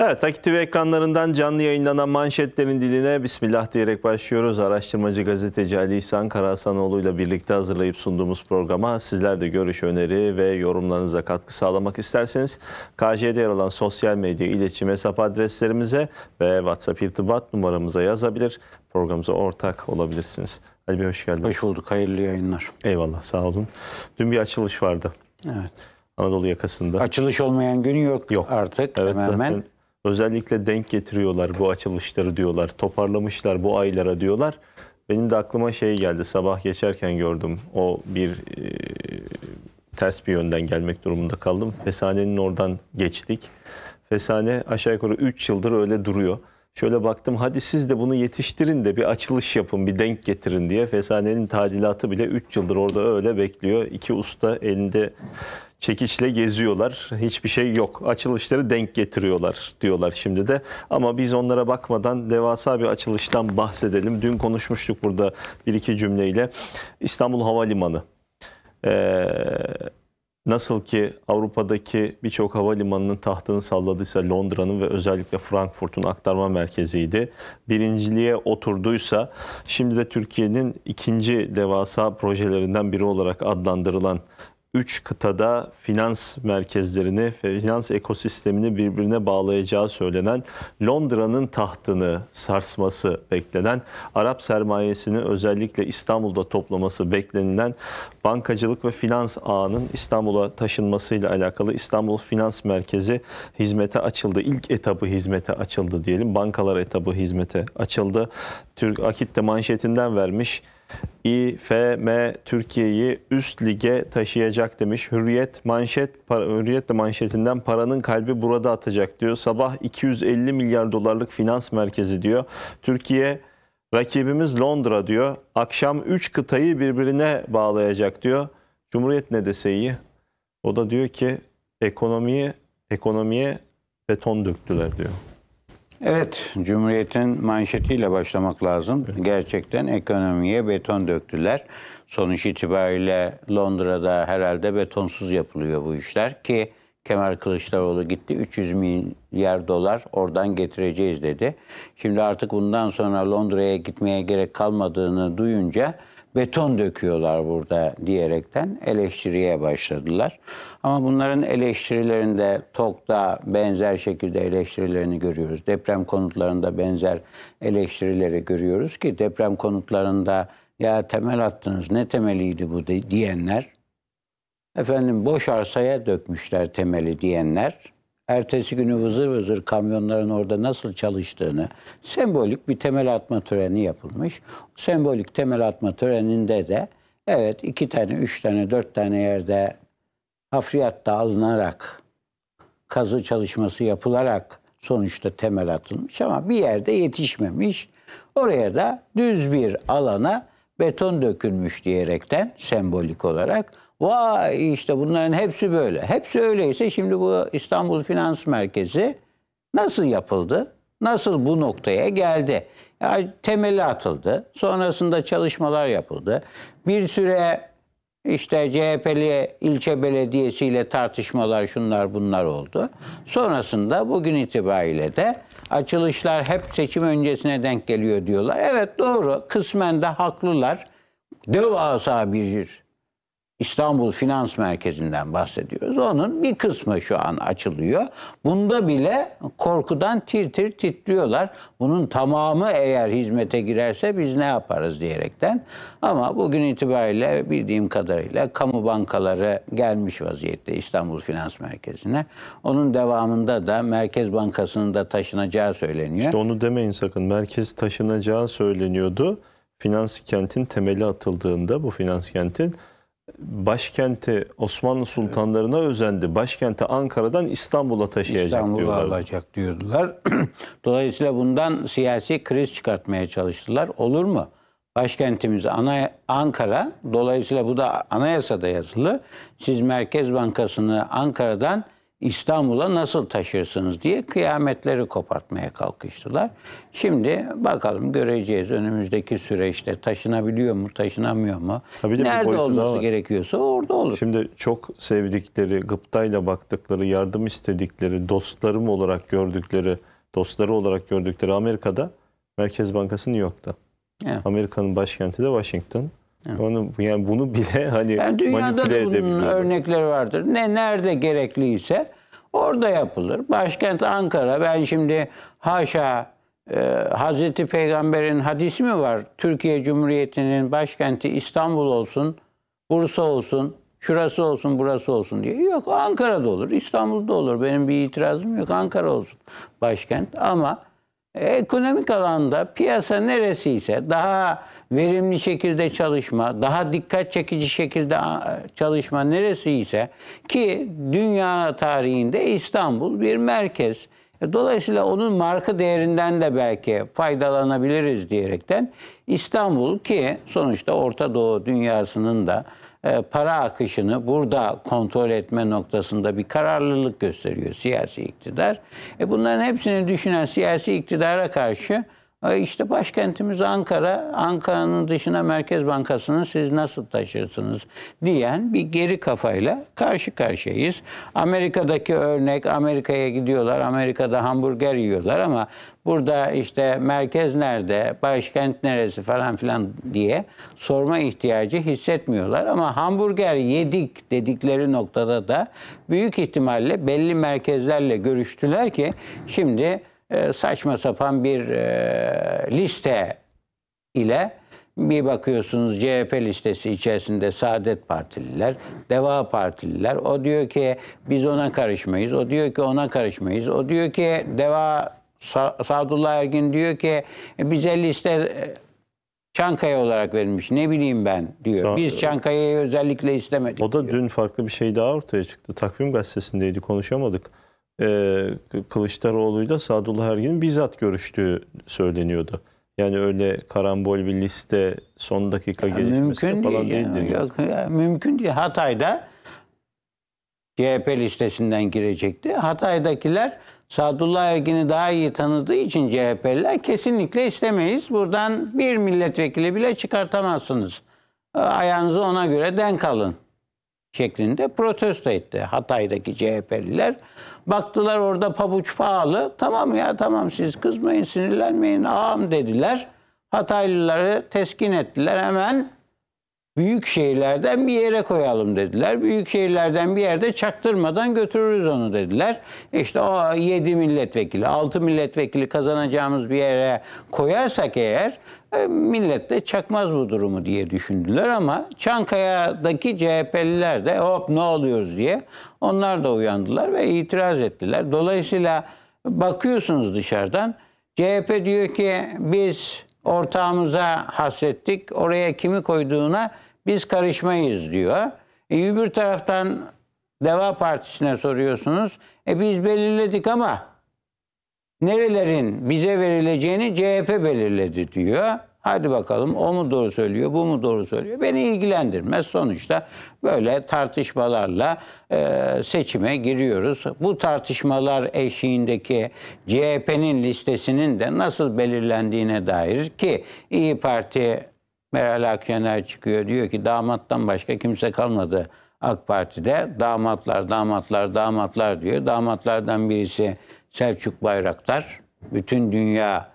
Evet, Akit ekranlarından canlı yayınlanan manşetlerin diline Bismillah diyerek başlıyoruz. Araştırmacı gazeteci Ali İhsan Karahasanoğlu ile birlikte hazırlayıp sunduğumuz programa sizler de görüş, öneri ve yorumlarınıza katkı sağlamak isterseniz KJ'de yer alan sosyal medya iletişim hesap adreslerimize ve WhatsApp irtibat numaramıza yazabilir. Programımıza ortak olabilirsiniz. Ali Bey hoş geldiniz. Hoş bulduk. Hayırlı yayınlar. Eyvallah, sağ olun. Dün bir açılış vardı. Evet. Anadolu yakasında. Açılış olmayan gün yok, yok. artık evet, hemen hemen. Özellikle denk getiriyorlar bu açılışları diyorlar. Toparlamışlar bu aylara diyorlar. Benim de aklıma şey geldi. Sabah geçerken gördüm. O bir e, ters bir yönden gelmek durumunda kaldım. Fesanenin oradan geçtik. Fesane aşağı yukarı 3 yıldır öyle duruyor. Şöyle baktım hadi siz de bunu yetiştirin de bir açılış yapın, bir denk getirin diye. Fesanenin tadilatı bile 3 yıldır orada öyle bekliyor. İki usta elinde çekiçle geziyorlar. Hiçbir şey yok. Açılışları denk getiriyorlar diyorlar şimdi de. Ama biz onlara bakmadan devasa bir açılıştan bahsedelim. Dün konuşmuştuk burada bir iki cümleyle. İstanbul Havalimanı. Ee, Nasıl ki Avrupa'daki birçok havalimanının tahtını salladıysa Londra'nın ve özellikle Frankfurt'un aktarma merkeziydi. Birinciliğe oturduysa şimdi de Türkiye'nin ikinci devasa projelerinden biri olarak adlandırılan üç kıtada finans merkezlerini ve finans ekosistemini birbirine bağlayacağı söylenen Londra'nın tahtını sarsması beklenen Arap sermayesini özellikle İstanbul'da toplaması beklenilen bankacılık ve finans ağının İstanbul'a taşınmasıyla alakalı İstanbul Finans Merkezi hizmete açıldı. İlk etabı hizmete açıldı diyelim. Bankalar etabı hizmete açıldı. Türk Akit'te manşetinden vermiş İFM Türkiye'yi üst lige taşıyacak demiş. Hürriyet manşet para, Hürriyet de manşetinden paranın kalbi burada atacak diyor. Sabah 250 milyar dolarlık finans merkezi diyor. Türkiye rakibimiz Londra diyor. Akşam 3 kıtayı birbirine bağlayacak diyor. Cumhuriyet ne dese O da diyor ki ekonomiyi ekonomiye beton döktüler diyor. Evet, Cumhuriyet'in manşetiyle başlamak lazım. Evet. Gerçekten ekonomiye beton döktüler. Sonuç itibariyle Londra'da herhalde betonsuz yapılıyor bu işler ki Kemal Kılıçdaroğlu gitti 300 milyar dolar oradan getireceğiz dedi. Şimdi artık bundan sonra Londra'ya gitmeye gerek kalmadığını duyunca beton döküyorlar burada diyerekten eleştiriye başladılar. Ama bunların eleştirilerinde TOK'ta benzer şekilde eleştirilerini görüyoruz. Deprem konutlarında benzer eleştirileri görüyoruz ki deprem konutlarında ya temel attınız ne temeliydi bu diyenler efendim boş arsaya dökmüşler temeli diyenler ertesi günü vızır vızır kamyonların orada nasıl çalıştığını sembolik bir temel atma töreni yapılmış. Sembolik temel atma töreninde de evet iki tane, üç tane, dört tane yerde hafriyatta alınarak kazı çalışması yapılarak sonuçta temel atılmış ama bir yerde yetişmemiş. Oraya da düz bir alana beton dökülmüş diyerekten sembolik olarak Vay işte bunların hepsi böyle. Hepsi öyleyse şimdi bu İstanbul Finans Merkezi nasıl yapıldı? Nasıl bu noktaya geldi? Yani temeli atıldı. Sonrasında çalışmalar yapıldı. Bir süre işte CHP'li ilçe belediyesiyle tartışmalar şunlar bunlar oldu. Sonrasında bugün itibariyle de açılışlar hep seçim öncesine denk geliyor diyorlar. Evet doğru kısmen de haklılar. Devasa bir İstanbul Finans Merkezi'nden bahsediyoruz. Onun bir kısmı şu an açılıyor. Bunda bile korkudan tir tir titriyorlar. Bunun tamamı eğer hizmete girerse biz ne yaparız diyerekten. Ama bugün itibariyle bildiğim kadarıyla kamu bankaları gelmiş vaziyette İstanbul Finans Merkezi'ne. Onun devamında da Merkez Bankası'nın da taşınacağı söyleniyor. İşte onu demeyin sakın. Merkez taşınacağı söyleniyordu. Finans kentin temeli atıldığında bu finans kentin başkenti Osmanlı sultanlarına özendi. Başkenti Ankara'dan İstanbul'a taşıyacak İstanbul'a diyorlar. İstanbul'a alacak diyordular. Dolayısıyla bundan siyasi kriz çıkartmaya çalıştılar. Olur mu? Başkentimiz ana Ankara. Dolayısıyla bu da anayasada yazılı. Siz Merkez Bankası'nı Ankara'dan İstanbul'a nasıl taşırsınız diye kıyametleri kopartmaya kalkıştılar. Şimdi bakalım göreceğiz önümüzdeki süreçte taşınabiliyor mu, taşınamıyor mu? Tabii Nerede olması gerekiyorsa orada olur. Şimdi çok sevdikleri, gıptayla baktıkları, yardım istedikleri, dostlarım olarak gördükleri, dostları olarak gördükleri Amerika'da Merkez Bankası New York'ta. Evet. Amerika'nın başkenti de Washington. Evet. Onu yani bunu bile hani yani dünyada da bunun örnekleri vardır. Ne nerede gerekliyse orada yapılır. Başkent Ankara. Ben şimdi haşa e, Hazreti Peygamber'in hadisi mi var? Türkiye Cumhuriyeti'nin başkenti İstanbul olsun, Bursa olsun, şurası olsun, burası olsun diye. Yok Ankara'da olur, İstanbul'da olur. Benim bir itirazım yok. Ankara olsun başkent ama e, ekonomik alanda piyasa neresiyse daha verimli şekilde çalışma, daha dikkat çekici şekilde çalışma neresiyse ki dünya tarihinde İstanbul bir merkez. E, dolayısıyla onun marka değerinden de belki faydalanabiliriz diyerekten İstanbul ki sonuçta Orta Doğu dünyasının da e, para akışını burada kontrol etme noktasında bir kararlılık gösteriyor siyasi iktidar. E bunların hepsini düşünen siyasi iktidara karşı işte başkentimiz Ankara, Ankara'nın dışına Merkez Bankası'nı siz nasıl taşırsınız diyen bir geri kafayla karşı karşıyayız. Amerika'daki örnek, Amerika'ya gidiyorlar, Amerika'da hamburger yiyorlar ama burada işte merkez nerede, başkent neresi falan filan diye sorma ihtiyacı hissetmiyorlar. Ama hamburger yedik dedikleri noktada da büyük ihtimalle belli merkezlerle görüştüler ki şimdi ee, saçma sapan bir e, liste ile bir bakıyorsunuz CHP listesi içerisinde Saadet Partililer, Deva Partililer. O diyor ki biz ona karışmayız. O diyor ki ona karışmayız. O diyor ki Deva Sa Sadullah Ergin diyor ki e, bize liste e, Çankaya olarak verilmiş. Ne bileyim ben diyor. Biz Çankaya'yı özellikle istemedik. O da diyor. dün farklı bir şey daha ortaya çıktı. Takvim gazetesindeydi konuşamadık. Ee, Kılıçdaroğlu'yla Sadullah Ergin'in bizzat görüştüğü söyleniyordu. Yani öyle karambol bir liste son dakika yani gelişmesi falan değil, Yani. Yok, ya, mümkün değil. Hatay'da CHP listesinden girecekti. Hatay'dakiler Sadullah Ergin'i daha iyi tanıdığı için CHP'liler kesinlikle istemeyiz. Buradan bir milletvekili bile çıkartamazsınız. Ayağınızı ona göre denk alın şeklinde protesto etti Hatay'daki CHP'liler. Baktılar orada pabuç pahalı. Tamam ya tamam siz kızmayın, sinirlenmeyin ağam dediler. Hataylıları teskin ettiler. Hemen büyük şehirlerden bir yere koyalım dediler. Büyük şehirlerden bir yerde çaktırmadan götürürüz onu dediler. E işte o 7 milletvekili, 6 milletvekili kazanacağımız bir yere koyarsak eğer e, millet de çakmaz bu durumu diye düşündüler ama Çankaya'daki CHP'liler de hop ne oluyoruz diye onlar da uyandılar ve itiraz ettiler. Dolayısıyla bakıyorsunuz dışarıdan CHP diyor ki biz ortağımıza hasrettik. Oraya kimi koyduğuna biz karışmayız diyor. E, öbür taraftan Deva Partisi'ne soruyorsunuz. E biz belirledik ama nerelerin bize verileceğini CHP belirledi diyor. Hadi bakalım o mu doğru söylüyor, bu mu doğru söylüyor? Beni ilgilendirmez. Sonuçta böyle tartışmalarla e, seçime giriyoruz. Bu tartışmalar eşiğindeki CHP'nin listesinin de nasıl belirlendiğine dair ki İyi Parti Meral Akşener çıkıyor diyor ki damattan başka kimse kalmadı AK Parti'de. Damatlar, damatlar, damatlar diyor. Damatlardan birisi Selçuk Bayraktar. Bütün dünya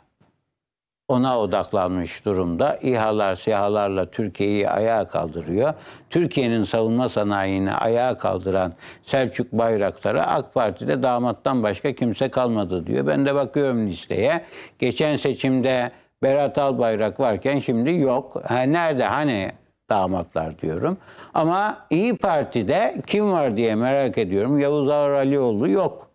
ona odaklanmış durumda. İHA'lar, SİHA'larla Türkiye'yi ayağa kaldırıyor. Türkiye'nin savunma sanayini ayağa kaldıran Selçuk Bayraktar'a AK Parti'de damattan başka kimse kalmadı diyor. Ben de bakıyorum listeye. Geçen seçimde Berat Albayrak varken şimdi yok. Ha, nerede hani damatlar diyorum. Ama İyi Parti'de kim var diye merak ediyorum. Yavuz Ağar yok.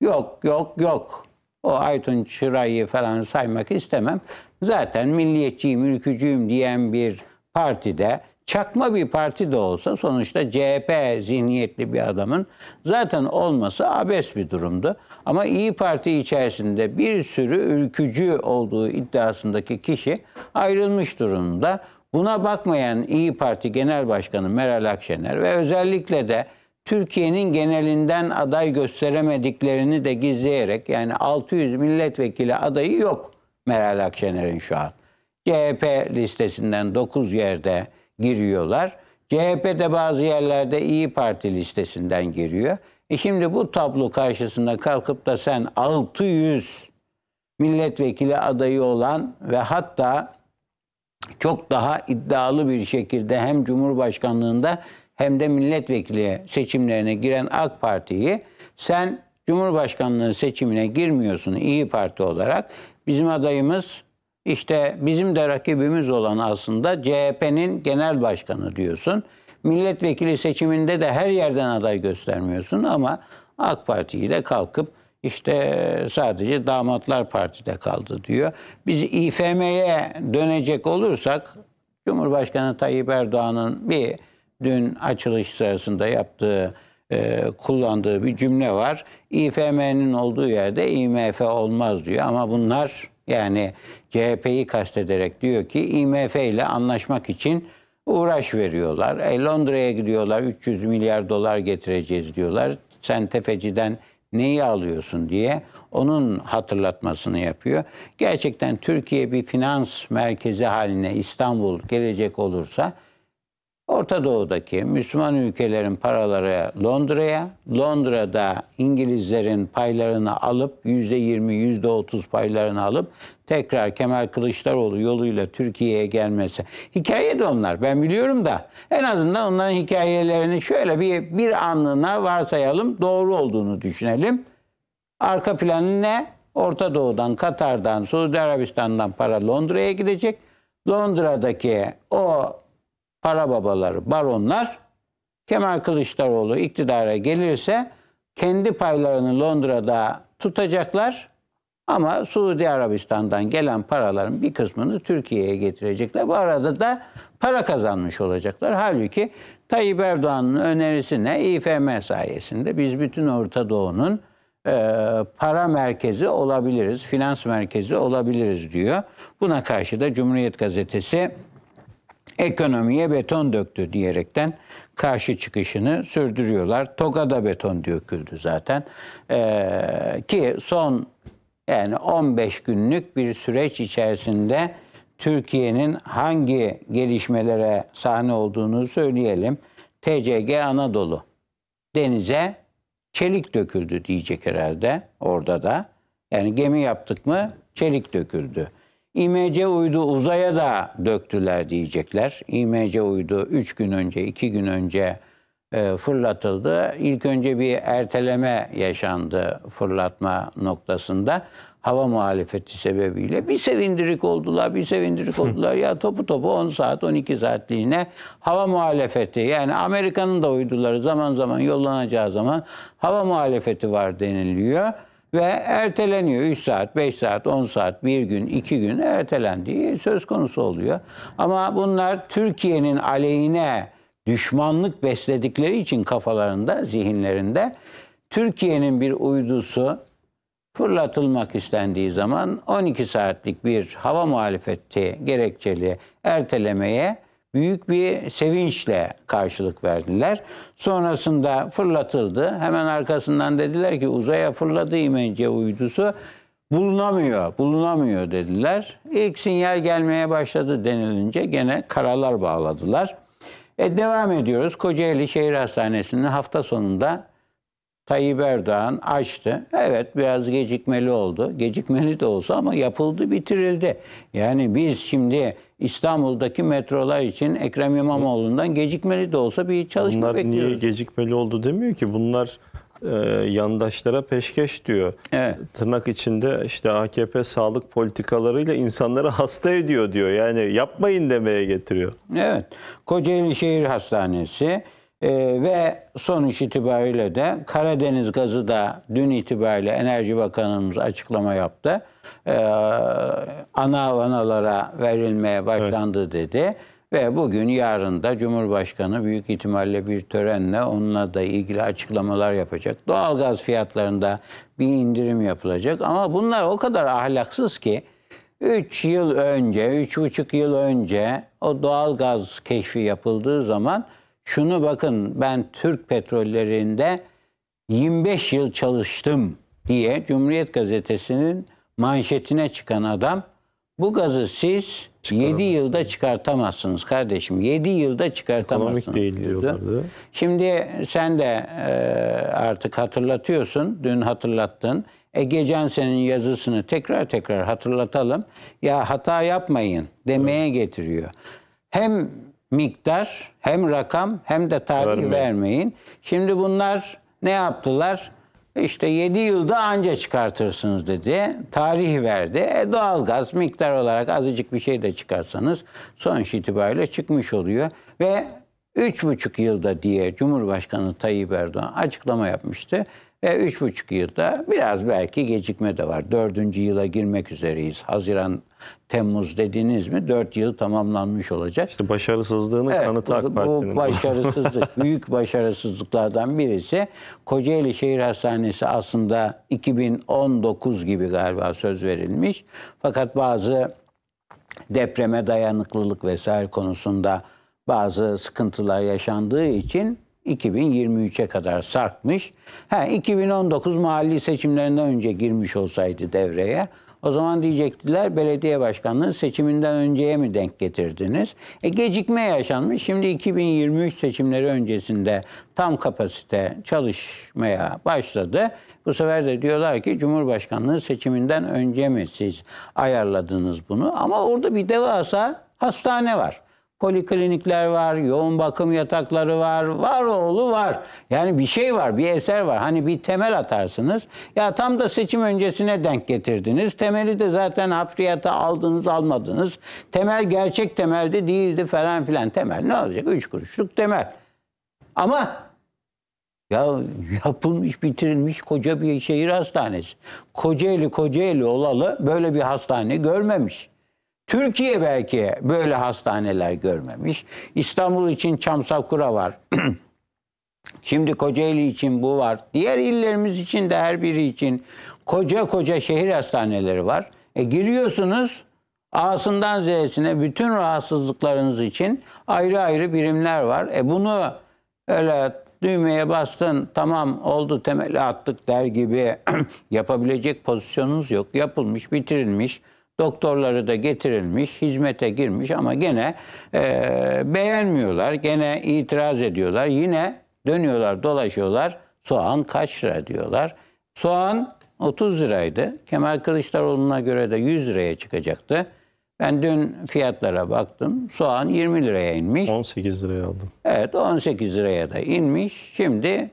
Yok, yok, yok. O Aytun Çıray'ı falan saymak istemem. Zaten milliyetçiyim, ülkücüyüm diyen bir partide çakma bir parti de olsa sonuçta CHP zihniyetli bir adamın zaten olması abes bir durumdu. Ama İyi Parti içerisinde bir sürü ülkücü olduğu iddiasındaki kişi ayrılmış durumda. Buna bakmayan İyi Parti Genel Başkanı Meral Akşener ve özellikle de Türkiye'nin genelinden aday gösteremediklerini de gizleyerek yani 600 milletvekili adayı yok Meral Akşener'in şu an. CHP listesinden 9 yerde giriyorlar. CHP de bazı yerlerde İyi Parti listesinden giriyor. E şimdi bu tablo karşısında kalkıp da sen 600 milletvekili adayı olan ve hatta çok daha iddialı bir şekilde hem Cumhurbaşkanlığında hem de milletvekili seçimlerine giren AK Parti'yi sen Cumhurbaşkanlığı seçimine girmiyorsun İyi Parti olarak. Bizim adayımız işte bizim de rakibimiz olan aslında CHP'nin genel başkanı diyorsun. Milletvekili seçiminde de her yerden aday göstermiyorsun ama AK Parti'yi de kalkıp işte sadece damatlar partide kaldı diyor. Biz İFM'ye dönecek olursak Cumhurbaşkanı Tayyip Erdoğan'ın bir dün açılış sırasında yaptığı e, kullandığı bir cümle var. İFM'nin olduğu yerde IMF olmaz diyor ama bunlar yani CHP'yi kastederek diyor ki IMF ile anlaşmak için uğraş veriyorlar. E, Londra'ya gidiyorlar 300 milyar dolar getireceğiz diyorlar. Sen tefeciden neyi alıyorsun diye onun hatırlatmasını yapıyor. Gerçekten Türkiye bir finans merkezi haline İstanbul gelecek olursa Orta Doğu'daki Müslüman ülkelerin paraları Londra'ya, Londra'da İngilizlerin paylarını alıp %20, %30 paylarını alıp tekrar Kemal Kılıçdaroğlu yoluyla Türkiye'ye gelmesi. Hikaye de onlar. Ben biliyorum da en azından onların hikayelerini şöyle bir, bir anlığına varsayalım, doğru olduğunu düşünelim. Arka planı ne? Orta Doğu'dan, Katar'dan, Suudi Arabistan'dan para Londra'ya gidecek. Londra'daki o para babaları, baronlar Kemal Kılıçdaroğlu iktidara gelirse kendi paylarını Londra'da tutacaklar ama Suudi Arabistan'dan gelen paraların bir kısmını Türkiye'ye getirecekler. Bu arada da para kazanmış olacaklar. Halbuki Tayyip Erdoğan'ın önerisi ne? İFM sayesinde biz bütün Orta Doğu'nun e, para merkezi olabiliriz, finans merkezi olabiliriz diyor. Buna karşı da Cumhuriyet Gazetesi ekonomiye beton döktü diyerekten karşı çıkışını sürdürüyorlar. da beton döküldü zaten. Ee, ki son yani 15 günlük bir süreç içerisinde Türkiye'nin hangi gelişmelere sahne olduğunu söyleyelim. TCG Anadolu denize çelik döküldü diyecek herhalde orada da. Yani gemi yaptık mı çelik döküldü. İMC uydu uzaya da döktüler diyecekler. İMC uydu 3 gün önce, 2 gün önce e, fırlatıldı. İlk önce bir erteleme yaşandı fırlatma noktasında. Hava muhalefeti sebebiyle bir sevindirik oldular, bir sevindirik oldular. ya topu topu 10 saat, 12 saatliğine hava muhalefeti. Yani Amerika'nın da uyduları zaman zaman yollanacağı zaman hava muhalefeti var deniliyor ve erteleniyor 3 saat, 5 saat, 10 saat, 1 gün, 2 gün ertelendiği söz konusu oluyor. Ama bunlar Türkiye'nin aleyhine düşmanlık besledikleri için kafalarında, zihinlerinde Türkiye'nin bir uydusu fırlatılmak istendiği zaman 12 saatlik bir hava muhalefeti gerekçeli ertelemeye büyük bir sevinçle karşılık verdiler. Sonrasında fırlatıldı. Hemen arkasından dediler ki uzaya fırladı İmece uydusu bulunamıyor, bulunamıyor dediler. İlk sinyal gelmeye başladı denilince gene karalar bağladılar. E devam ediyoruz. Kocaeli Şehir Hastanesi'nin hafta sonunda Tayyip Erdoğan açtı. Evet biraz gecikmeli oldu. Gecikmeli de olsa ama yapıldı, bitirildi. Yani biz şimdi İstanbul'daki metrolar için Ekrem İmamoğlu'ndan gecikmeli de olsa bir çalışma Bunlar bekliyoruz. Bunlar niye gecikmeli oldu demiyor ki. Bunlar e, yandaşlara peşkeş diyor. Evet. Tırnak içinde işte AKP sağlık politikalarıyla insanları hasta ediyor diyor. Yani yapmayın demeye getiriyor. Evet. Kocaeli Şehir Hastanesi e, ve sonuç itibariyle de Karadeniz gazı da dün itibariyle Enerji Bakanımız açıklama yaptı. E, ana vanalara verilmeye başlandı evet. dedi. Ve bugün yarın da Cumhurbaşkanı büyük ihtimalle bir törenle onunla da ilgili açıklamalar yapacak. Doğalgaz fiyatlarında bir indirim yapılacak. Ama bunlar o kadar ahlaksız ki 3 yıl önce, 3,5 yıl önce o doğalgaz keşfi yapıldığı zaman şunu bakın ben Türk petrollerinde 25 yıl çalıştım diye Cumhuriyet Gazetesi'nin manşetine çıkan adam bu gazı siz 7 yılda çıkartamazsınız kardeşim. 7 yılda çıkartamazsınız. Ekonomik değil diyordu. diyorlardı. Şimdi sen de e, artık hatırlatıyorsun. Dün hatırlattın. E geçen yazısını tekrar tekrar hatırlatalım. Ya hata yapmayın demeye evet. getiriyor. Hem miktar hem rakam hem de tarih vermeyin. vermeyin. Şimdi bunlar ne yaptılar? İşte 7 yılda anca çıkartırsınız dedi. Tarih verdi. E doğalgaz miktar olarak azıcık bir şey de çıkarsanız sonuç itibariyle çıkmış oluyor. Ve 3,5 yılda diye Cumhurbaşkanı Tayyip Erdoğan açıklama yapmıştı. E üç buçuk yılda biraz belki gecikme de var. Dördüncü yıla girmek üzereyiz. Haziran, Temmuz dediniz mi dört yıl tamamlanmış olacak. İşte başarısızlığının evet, kanıtı AK Parti'nin. Bu başarısızlık, büyük başarısızlıklardan birisi. Kocaeli Şehir Hastanesi aslında 2019 gibi galiba söz verilmiş. Fakat bazı depreme dayanıklılık vesaire konusunda bazı sıkıntılar yaşandığı için 2023'e kadar sarkmış. Ha 2019 mahalli seçimlerinden önce girmiş olsaydı devreye o zaman diyecektiler belediye başkanlığı seçiminden önceye mi denk getirdiniz? E gecikme yaşanmış. Şimdi 2023 seçimleri öncesinde tam kapasite çalışmaya başladı. Bu sefer de diyorlar ki Cumhurbaşkanlığı seçiminden önce mi siz ayarladınız bunu? Ama orada bir devasa hastane var. Poliklinikler var, yoğun bakım yatakları var, var oğlu var. Yani bir şey var, bir eser var. Hani bir temel atarsınız. Ya tam da seçim öncesine denk getirdiniz. Temeli de zaten hafriyata aldınız, almadınız. Temel gerçek temelde değildi falan filan. Temel ne olacak? Üç kuruşluk temel. Ama ya yapılmış, bitirilmiş koca bir şehir hastanesi. Kocaeli Kocaeli olalı böyle bir hastane görmemiş. Türkiye belki böyle hastaneler görmemiş. İstanbul için Çamsakura var. Şimdi Kocaeli için bu var. Diğer illerimiz için de her biri için koca koca şehir hastaneleri var. E giriyorsunuz A'sından Z'sine bütün rahatsızlıklarınız için ayrı ayrı birimler var. E bunu öyle düğmeye bastın tamam oldu temeli attık der gibi yapabilecek pozisyonunuz yok. Yapılmış, bitirilmiş. Doktorları da getirilmiş, hizmete girmiş ama gene e, beğenmiyorlar, gene itiraz ediyorlar. Yine dönüyorlar, dolaşıyorlar. Soğan kaç lira diyorlar. Soğan 30 liraydı. Kemal Kılıçdaroğlu'na göre de 100 liraya çıkacaktı. Ben dün fiyatlara baktım. Soğan 20 liraya inmiş. 18 liraya aldım. Evet 18 liraya da inmiş. Şimdi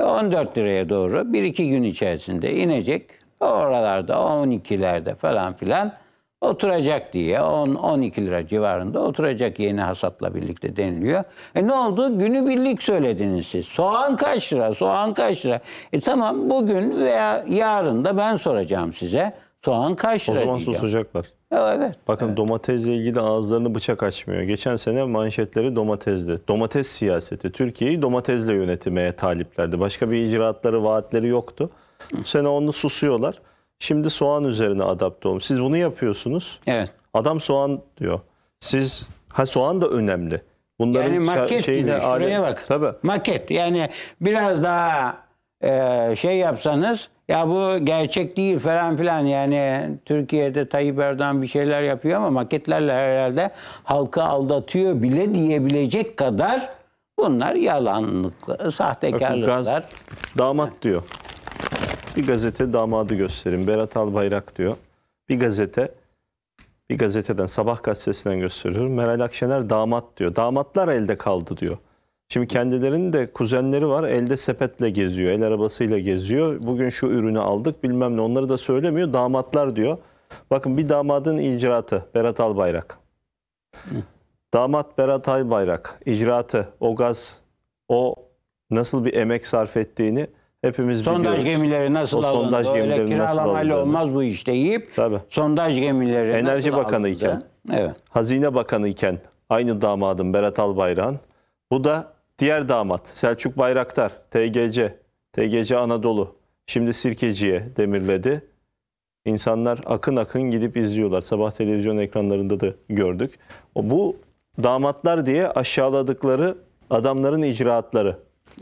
14 e, liraya doğru 1-2 gün içerisinde inecek. Oralarda 12'lerde falan filan oturacak diye 10-12 lira civarında oturacak yeni hasatla birlikte deniliyor. E ne oldu? Günü birlik söylediniz siz. Soğan kaç lira? Soğan kaç lira? E tamam bugün veya yarın da ben soracağım size. Soğan kaç lira O zaman diyeceğim. susacaklar. Evet. Bakın evet. domatesle ilgili ağızlarını bıçak açmıyor. Geçen sene manşetleri domatesdi. Domates siyaseti. Türkiye'yi domatesle yönetmeye taliplerdi. Başka bir icraatları, vaatleri yoktu. Bu sene onu susuyorlar. Şimdi soğan üzerine adapte olun. Siz bunu yapıyorsunuz. Evet. Adam soğan diyor. Siz ha soğan da önemli. Bunların yani maket şeyine, gibi şuraya bak. Tabii. Maket yani biraz daha e, şey yapsanız ya bu gerçek değil falan filan yani Türkiye'de Tayyip Erdoğan bir şeyler yapıyor ama maketlerle herhalde halkı aldatıyor bile diyebilecek kadar bunlar yalanlık, sahtekarlıklar. Bakın gaz, damat diyor. Bir gazete damadı gösterin. Berat Albayrak diyor. Bir gazete bir gazeteden sabah gazetesinden gösteriyorum. Meral Akşener damat diyor. Damatlar elde kaldı diyor. Şimdi kendilerinin de kuzenleri var. Elde sepetle geziyor. El arabasıyla geziyor. Bugün şu ürünü aldık bilmem ne. Onları da söylemiyor. Damatlar diyor. Bakın bir damadın icraatı Berat Albayrak. Hı. Damat Berat Albayrak icraatı o gaz o nasıl bir emek sarf ettiğini Hepimiz sondaj biliyoruz. gemileri nasıl o sondaj alındı? Sondaj Öyle kiralamayla olmaz bu iş deyip Tabii. sondaj gemileri Enerji nasıl Bakanı alındı? iken, evet. Hazine Bakanı iken aynı damadım Berat Albayrak'ın. Bu da diğer damat Selçuk Bayraktar, TGC, TGC Anadolu. Şimdi Sirkeci'ye demirledi. İnsanlar akın akın gidip izliyorlar. Sabah televizyon ekranlarında da gördük. O bu damatlar diye aşağıladıkları adamların icraatları.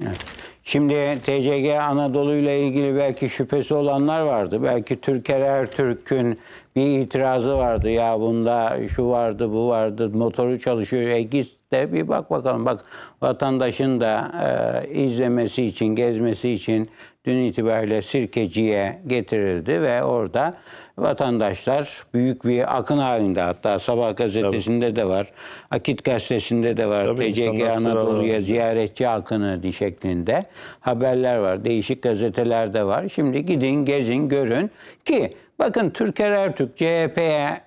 Evet. Şimdi TCG Anadolu ile ilgili belki şüphesi olanlar vardı. Belki Türker Ertürk'ün bir itirazı vardı. Ya bunda şu vardı, bu vardı, motoru çalışıyor. E git de bir bak bakalım. Bak vatandaşın da e, izlemesi için, gezmesi için dün itibariyle Sirkeci'ye getirildi ve orada vatandaşlar büyük bir akın halinde hatta Sabah gazetesinde Tabii. de var, Akit gazetesinde de var, Tabii, Anadolu'ya ziyaretçi akını şeklinde haberler var. Değişik gazetelerde var. Şimdi gidin, gezin, görün ki bakın Türker Ertürk CHP'ye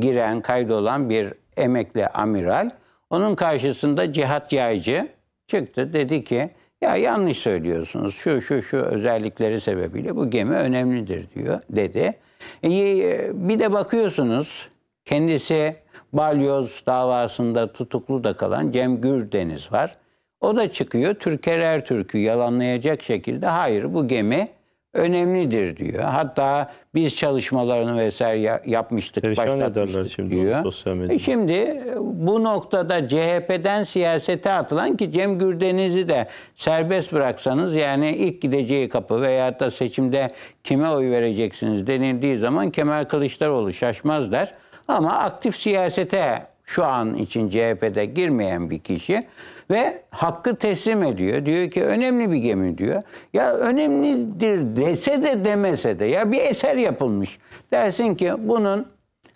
giren, kaydolan bir emekli amiral onun karşısında Cihat Yaycı çıktı dedi ki ya yanlış söylüyorsunuz şu şu şu özellikleri sebebiyle bu gemi önemlidir diyor dedi. E, e bir de bakıyorsunuz kendisi balyoz davasında tutuklu da kalan Cem Gürdeniz var. O da çıkıyor Türker türkü yalanlayacak şekilde hayır bu gemi önemlidir diyor. Hatta biz çalışmalarını vesaire yapmıştık, Perişan başlatmıştık şimdi diyor. E şimdi e, bu noktada CHP'den siyasete atılan ki Cem Gürdeniz'i de serbest bıraksanız yani ilk gideceği kapı veya da seçimde kime oy vereceksiniz denildiği zaman Kemal Kılıçdaroğlu şaşmaz der. Ama aktif siyasete şu an için CHP'de girmeyen bir kişi ve hakkı teslim ediyor. Diyor ki önemli bir gemi diyor. Ya önemlidir dese de demese de ya bir eser yapılmış. Dersin ki bunun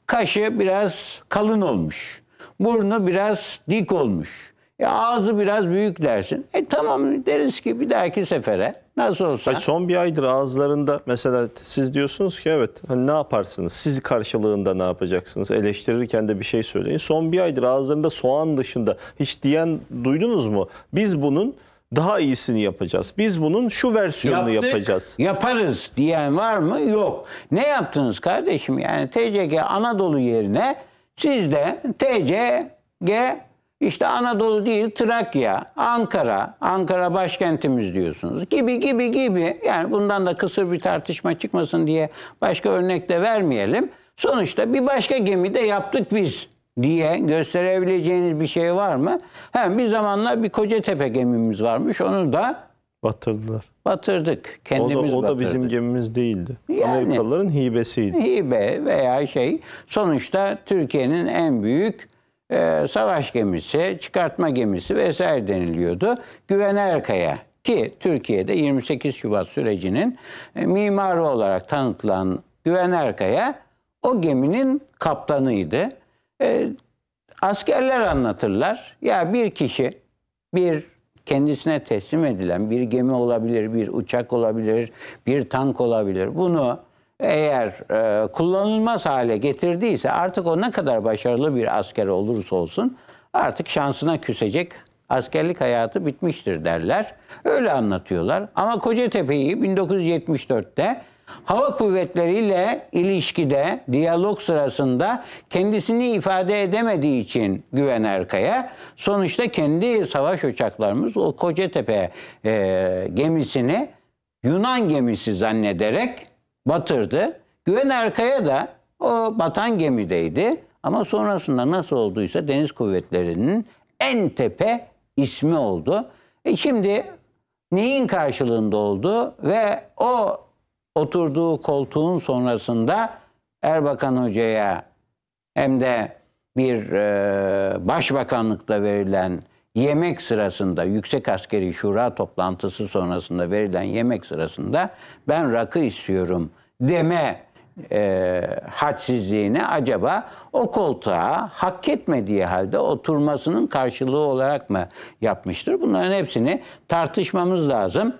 kaşı biraz kalın olmuş. Burnu biraz dik olmuş. Ya ağzı biraz büyük dersin. E tamam deriz ki bir dahaki sefere Nasıl olsa. Hayır, son bir aydır ağızlarında mesela siz diyorsunuz ki evet hani ne yaparsınız? Siz karşılığında ne yapacaksınız? Eleştirirken de bir şey söyleyin. Son bir aydır ağızlarında soğan dışında hiç diyen duydunuz mu? Biz bunun daha iyisini yapacağız. Biz bunun şu versiyonunu Yaptık, yapacağız. Yaparız diyen var mı? Yok. Ne yaptınız kardeşim? Yani TCG Anadolu yerine siz de TCG işte Anadolu değil Trakya, Ankara, Ankara başkentimiz diyorsunuz gibi gibi gibi. Yani bundan da kısır bir tartışma çıkmasın diye başka örnek de vermeyelim. Sonuçta bir başka gemide yaptık biz diye gösterebileceğiniz bir şey var mı? Hem bir zamanlar bir Kocatepe gemimiz varmış. Onu da batırdılar. Batırdık. Kendimiz o da, o da batırdık. bizim gemimiz değildi. Yani, Amerikalıların hibesiydi. Hibe veya şey sonuçta Türkiye'nin en büyük e, savaş gemisi, çıkartma gemisi vesaire deniliyordu. Güven Erkaya ki Türkiye'de 28 Şubat sürecinin e, mimarı olarak tanıtılan Güven Erkaya o geminin kaptanıydı. E, askerler anlatırlar. Ya bir kişi bir kendisine teslim edilen bir gemi olabilir, bir uçak olabilir, bir tank olabilir. Bunu eğer e, kullanılmaz hale getirdiyse artık o ne kadar başarılı bir asker olursa olsun artık şansına küsecek askerlik hayatı bitmiştir derler. Öyle anlatıyorlar. Ama Kocatepe'yi 1974'te Hava kuvvetleriyle ilişkide, diyalog sırasında kendisini ifade edemediği için Güven Erkaya sonuçta kendi savaş uçaklarımız o Kocatepe e, gemisini Yunan gemisi zannederek batırdı. Güven Erkaya da o batan gemideydi. Ama sonrasında nasıl olduysa Deniz Kuvvetleri'nin en tepe ismi oldu. E şimdi neyin karşılığında oldu ve o oturduğu koltuğun sonrasında Erbakan Hoca'ya hem de bir e, başbakanlıkta verilen yemek sırasında Yüksek Askeri Şura toplantısı sonrasında verilen yemek sırasında ben rakı istiyorum deme e, hadsizliğini acaba o koltuğa hak etmediği halde oturmasının karşılığı olarak mı yapmıştır? Bunların hepsini tartışmamız lazım.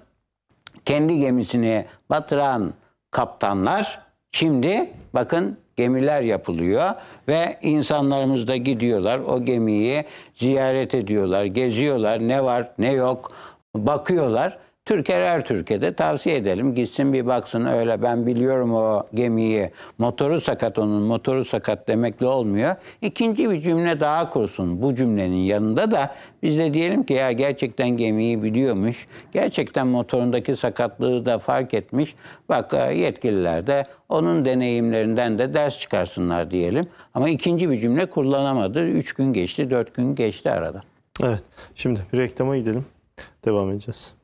Kendi gemisini batıran kaptanlar şimdi bakın gemiler yapılıyor ve insanlarımız da gidiyorlar o gemiyi ziyaret ediyorlar, geziyorlar ne var ne yok bakıyorlar. Türker Ertürk'e de tavsiye edelim. Gitsin bir baksın öyle ben biliyorum o gemiyi. Motoru sakat onun, motoru sakat demekle olmuyor. İkinci bir cümle daha kursun bu cümlenin yanında da biz de diyelim ki ya gerçekten gemiyi biliyormuş. Gerçekten motorundaki sakatlığı da fark etmiş. Bak e, yetkililer de onun deneyimlerinden de ders çıkarsınlar diyelim. Ama ikinci bir cümle kullanamadı. Üç gün geçti, dört gün geçti arada. Evet, şimdi bir reklama gidelim. Devam edeceğiz.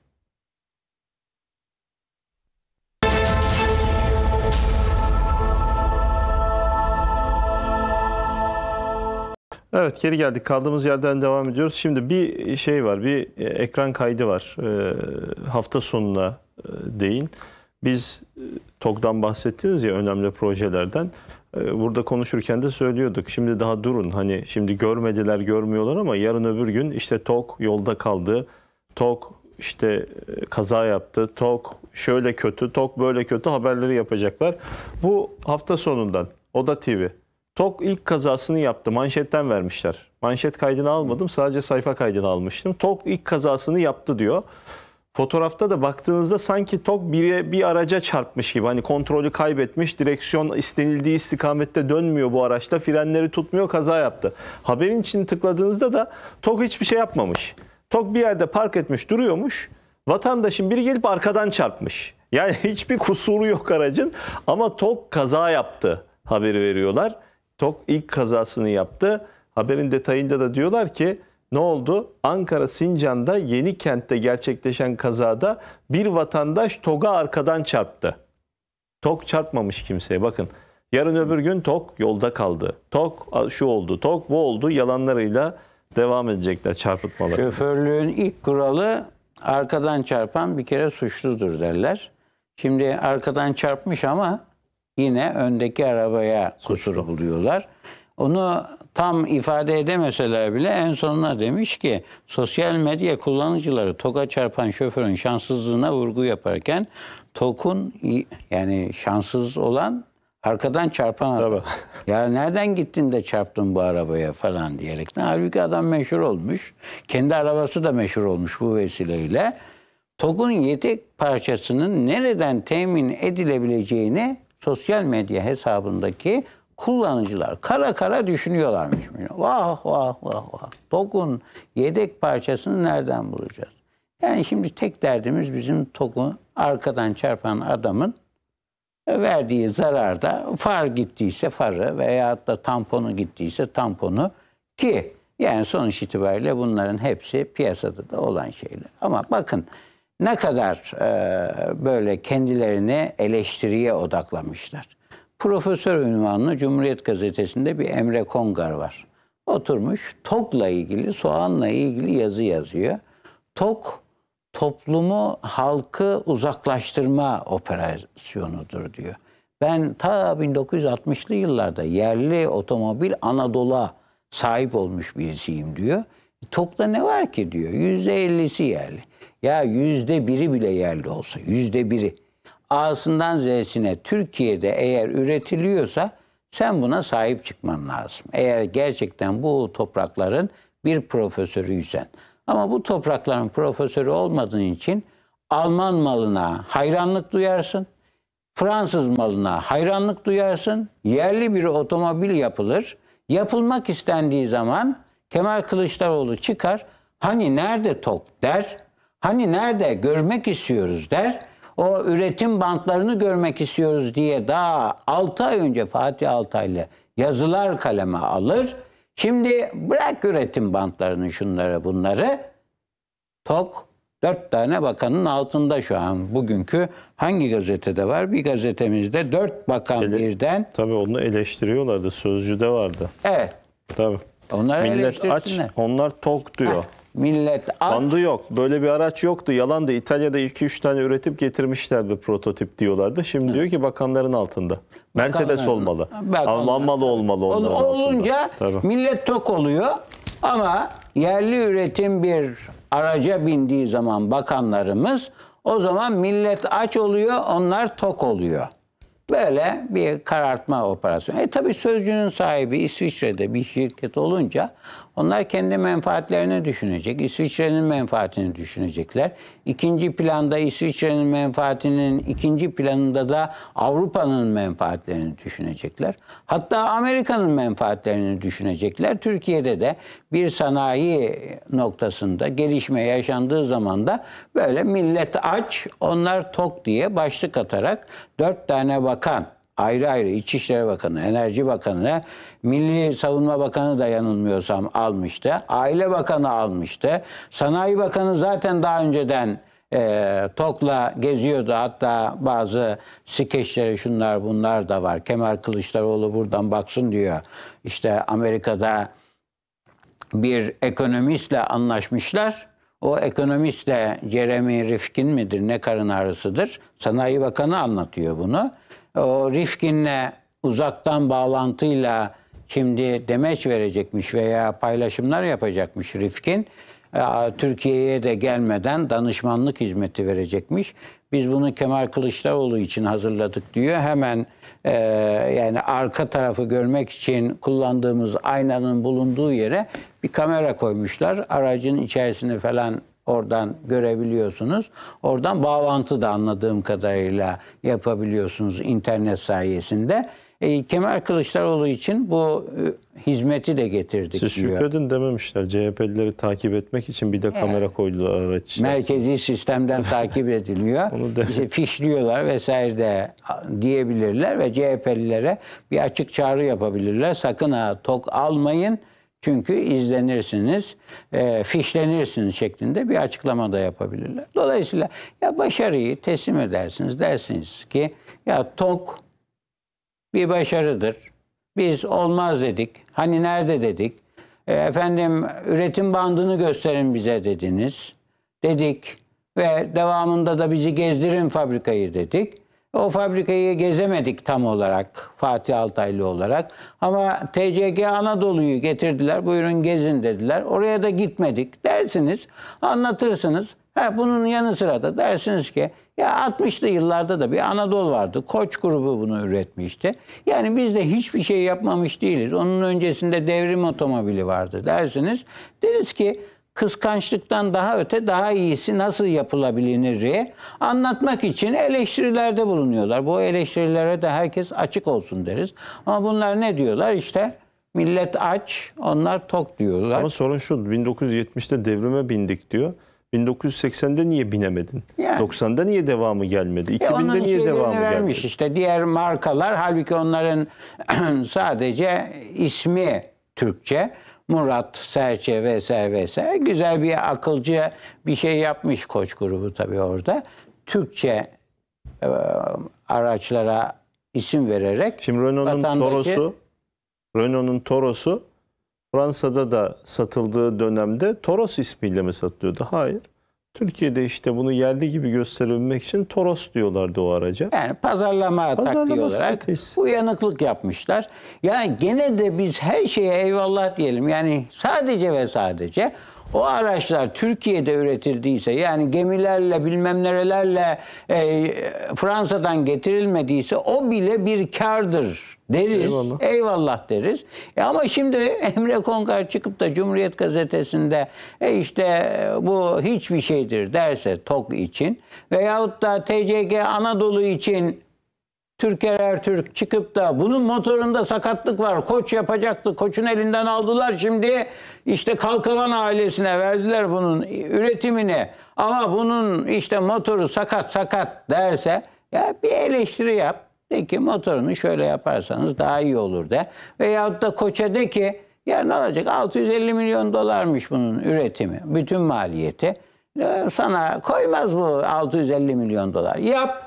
Evet geri geldik. Kaldığımız yerden devam ediyoruz. Şimdi bir şey var, bir e, ekran kaydı var. E, hafta sonuna e, değin. Biz TOG'dan bahsettiniz ya önemli projelerden. burada konuşurken de söylüyorduk. Şimdi daha durun hani şimdi görmediler görmüyorlar ama yarın öbür gün işte TOG yolda kaldı. TOG işte kaza yaptı. TOG şöyle kötü, TOG böyle kötü haberleri yapacaklar. Bu hafta sonundan Oda TV. Tok ilk kazasını yaptı. Manşetten vermişler. Manşet kaydını almadım. Sadece sayfa kaydını almıştım. Tok ilk kazasını yaptı diyor. Fotoğrafta da baktığınızda sanki tok bir, bir araca çarpmış gibi. Hani kontrolü kaybetmiş, direksiyon istenildiği istikamette dönmüyor bu araçta, frenleri tutmuyor, kaza yaptı. Haberin için tıkladığınızda da tok hiçbir şey yapmamış. Tok bir yerde park etmiş, duruyormuş. Vatandaşın biri gelip arkadan çarpmış. Yani hiçbir kusuru yok aracın ama tok kaza yaptı haberi veriyorlar. Tok ilk kazasını yaptı. Haberin detayında da diyorlar ki ne oldu? Ankara Sincan'da yeni kentte gerçekleşen kazada bir vatandaş TOG'a arkadan çarptı. TOG çarpmamış kimseye bakın. Yarın öbür gün TOG yolda kaldı. TOG şu oldu, TOG bu oldu yalanlarıyla devam edecekler çarpıtmalar. Şoförlüğün ilk kuralı arkadan çarpan bir kere suçludur derler. Şimdi arkadan çarpmış ama yine öndeki arabaya kusur buluyorlar. Onu tam ifade edemeseler bile en sonuna demiş ki sosyal medya kullanıcıları toka çarpan şoförün şanssızlığına vurgu yaparken tokun yani şanssız olan arkadan çarpan araba. ya nereden gittin de çarptın bu arabaya falan diyerek. Halbuki adam meşhur olmuş. Kendi arabası da meşhur olmuş bu vesileyle. Tokun yedek parçasının nereden temin edilebileceğini sosyal medya hesabındaki kullanıcılar kara kara düşünüyorlarmış. Vah vah vah vah. Tokun yedek parçasını nereden bulacağız? Yani şimdi tek derdimiz bizim Tokun arkadan çarpan adamın verdiği zararda far gittiyse farı veya da tamponu gittiyse tamponu ki yani sonuç itibariyle bunların hepsi piyasada da olan şeyler. Ama bakın ne kadar e, böyle kendilerini eleştiriye odaklamışlar. Profesör ünvanlı Cumhuriyet Gazetesi'nde bir Emre Kongar var. Oturmuş TOK'la ilgili, soğanla ilgili yazı yazıyor. TOK toplumu, halkı uzaklaştırma operasyonudur diyor. Ben ta 1960'lı yıllarda yerli otomobil Anadolu'a sahip olmuş birisiyim diyor. TOK'ta ne var ki diyor. %50'si yerli. Ya yüzde biri bile yerli olsa, yüzde biri. A'sından Z'sine Türkiye'de eğer üretiliyorsa sen buna sahip çıkman lazım. Eğer gerçekten bu toprakların bir profesörüysen. Ama bu toprakların profesörü olmadığın için Alman malına hayranlık duyarsın. Fransız malına hayranlık duyarsın. Yerli bir otomobil yapılır. Yapılmak istendiği zaman Kemal Kılıçdaroğlu çıkar. Hani nerede tok der. Hani nerede görmek istiyoruz der. O üretim bantlarını görmek istiyoruz diye daha 6 ay önce Fatih Altaylı yazılar kaleme alır. Şimdi bırak üretim bantlarını şunları bunları. Tok dört tane bakanın altında şu an bugünkü hangi gazetede var? Bir gazetemizde dört bakan Ele, birden. Tabii onu eleştiriyorlardı. Sözcüde vardı. Evet. Tabii. Onları Millet aç, onlar tok diyor. Heh millet aç. Bandı yok. Böyle bir araç yoktu. Yalandı. İtalya'da 2-3 tane üretip getirmişlerdi prototip diyorlardı. Şimdi evet. diyor ki bakanların altında. Mercedes olmalı. Alman malı olmalı Olunca Tabii. millet tok oluyor ama yerli üretim bir araca bindiği zaman bakanlarımız o zaman millet aç oluyor, onlar tok oluyor. Böyle bir karartma operasyonu. E tabi sözcünün sahibi İsviçre'de bir şirket olunca onlar kendi menfaatlerini düşünecek, İsviçre'nin menfaatini düşünecekler. İkinci planda İsviçre'nin menfaatinin ikinci planında da Avrupa'nın menfaatlerini düşünecekler. Hatta Amerika'nın menfaatlerini düşünecekler. Türkiye'de de bir sanayi noktasında gelişme yaşandığı zaman da böyle millet aç, onlar tok diye başlık atarak dört tane bakan ayrı ayrı İçişleri Bakanı, Enerji Bakanı, Milli Savunma Bakanı da yanılmıyorsam almıştı. Aile Bakanı almıştı. Sanayi Bakanı zaten daha önceden e, TOK'la geziyordu. Hatta bazı skeçleri şunlar bunlar da var. Kemal Kılıçdaroğlu buradan baksın diyor. İşte Amerika'da bir ekonomistle anlaşmışlar. O ekonomist de Jeremy Rifkin midir ne karın ağrısıdır? Sanayi Bakanı anlatıyor bunu o Rifkin'le uzaktan bağlantıyla şimdi demeç verecekmiş veya paylaşımlar yapacakmış Rifkin. Türkiye'ye de gelmeden danışmanlık hizmeti verecekmiş. Biz bunu Kemal Kılıçdaroğlu için hazırladık diyor. Hemen e, yani arka tarafı görmek için kullandığımız aynanın bulunduğu yere bir kamera koymuşlar. Aracın içerisini falan Oradan görebiliyorsunuz. Oradan bağlantı da anladığım kadarıyla yapabiliyorsunuz internet sayesinde. E, Kemal Kılıçdaroğlu için bu e, hizmeti de getirdik Siz diyor. şükredin dememişler. CHP'lileri takip etmek için bir de evet. kamera koydular araç Merkezi sistemden takip ediliyor. Onu de... işte fişliyorlar vesaire de diyebilirler ve CHP'lilere bir açık çağrı yapabilirler. Sakın ha tok almayın çünkü izlenirsiniz, e, fişlenirsiniz şeklinde bir açıklama da yapabilirler. Dolayısıyla ya başarıyı teslim edersiniz. Dersiniz ki ya TOK bir başarıdır. Biz olmaz dedik. Hani nerede dedik? E, efendim üretim bandını gösterin bize dediniz. Dedik ve devamında da bizi gezdirin fabrikayı dedik. O fabrikayı gezemedik tam olarak Fatih Altaylı olarak. Ama TCG Anadolu'yu getirdiler. Buyurun gezin dediler. Oraya da gitmedik dersiniz. Anlatırsınız. Ha, bunun yanı sıra da dersiniz ki ya 60'lı yıllarda da bir Anadolu vardı. Koç grubu bunu üretmişti. Yani biz de hiçbir şey yapmamış değiliz. Onun öncesinde devrim otomobili vardı dersiniz. Deriz ki kıskançlıktan daha öte daha iyisi nasıl yapılabilir anlatmak için eleştirilerde bulunuyorlar. Bu eleştirilere de herkes açık olsun deriz. Ama bunlar ne diyorlar? İşte millet aç, onlar tok diyorlar. Ama sorun şu, 1970'te devrime bindik diyor. 1980'de niye binemedin? Yani. 90'da niye devamı gelmedi? 2000'de e niye devamı vermiş gelmedi? işte diğer markalar halbuki onların sadece ismi Türkçe. Murat Serçe vesaire vesaire. Güzel bir akılcı bir şey yapmış koç grubu tabii orada. Türkçe e, araçlara isim vererek Şimdi Renault'un vatandaşı... Toros'u Renault'un Toros'u Fransa'da da satıldığı dönemde Toros ismiyle mi satılıyordu? Hayır. Türkiye'de işte bunu yerli gibi gösterebilmek için Toros diyorlardı o araca. Yani pazarlama taktiği olarak bu yanıklık yapmışlar. Yani gene de biz her şeye eyvallah diyelim. Yani sadece ve sadece o araçlar Türkiye'de üretildiyse yani gemilerle bilmem nerelerle e, Fransa'dan getirilmediyse o bile bir kardır Deriz. Eyvallah, eyvallah deriz. E ama şimdi Emre Konkar çıkıp da Cumhuriyet Gazetesi'nde e işte e, bu hiçbir şeydir derse TOK için veyahut da TCG Anadolu için Türker Ertürk çıkıp da bunun motorunda sakatlık var. Koç yapacaktı. Koçun elinden aldılar. Şimdi işte Kalkavan ailesine verdiler bunun üretimini. Ama bunun işte motoru sakat sakat derse ya bir eleştiri yap. De ki motorunu şöyle yaparsanız daha iyi olur de. Veyahut da koça de ki ya ne olacak 650 milyon dolarmış bunun üretimi. Bütün maliyeti. Ee, sana koymaz bu 650 milyon dolar. Yap.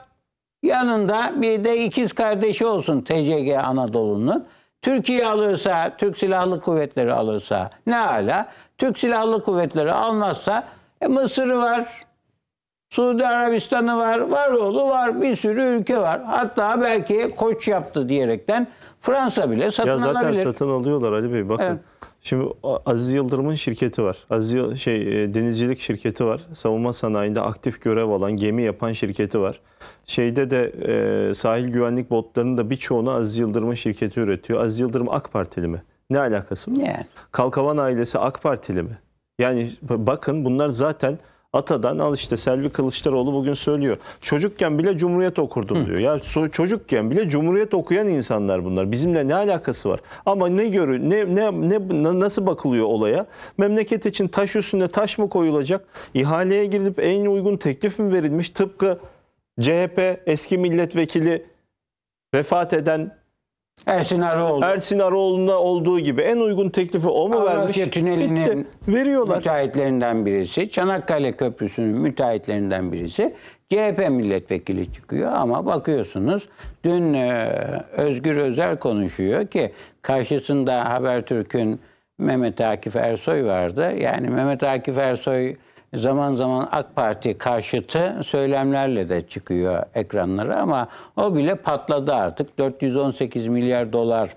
Yanında bir de ikiz kardeşi olsun TCG Anadolu'nun. Türkiye alırsa, Türk Silahlı Kuvvetleri alırsa ne ala? Türk Silahlı Kuvvetleri almazsa e, Mısır var, Suudi Arabistan'ı var, var oğlu var, bir sürü ülke var. Hatta belki koç yaptı diyerekten Fransa bile satın alabilir. ya zaten alabilir. satın alıyorlar Ali Bey bakın. Evet. Şimdi Aziz Yıldırım'ın şirketi var. Aziz şey e, denizcilik şirketi var. Savunma sanayinde aktif görev alan, gemi yapan şirketi var. Şeyde de e, sahil güvenlik botlarının da birçoğunu Aziz Yıldırım'ın şirketi üretiyor. Aziz Yıldırım AK Partili mi? Ne alakası var? Yeah. Kalkavan ailesi AK Partili mi? Yani bakın bunlar zaten Atadan al işte Selvi Kılıçdaroğlu bugün söylüyor. Çocukken bile Cumhuriyet okurdum Hı. diyor. Ya çocukken bile Cumhuriyet okuyan insanlar bunlar. Bizimle ne alakası var? Ama ne görü ne, ne ne nasıl bakılıyor olaya? Memleket için taş üstüne taş mı koyulacak? İhaleye girilip en uygun teklif mi verilmiş? Tıpkı CHP eski milletvekili vefat eden Ersin Arıoğlu. Ersin Arıoğlu'na olduğu gibi en uygun teklifi o mu Avrasya vermiş? Avrasya Tüneli'nin Veriyorlar. müteahhitlerinden birisi, Çanakkale Köprüsü'nün müteahhitlerinden birisi CHP milletvekili çıkıyor ama bakıyorsunuz dün e, Özgür Özel konuşuyor ki karşısında Habertürk'ün Mehmet Akif Ersoy vardı. Yani Mehmet Akif Ersoy zaman zaman AK Parti karşıtı söylemlerle de çıkıyor ekranlara ama o bile patladı artık. 418 milyar dolar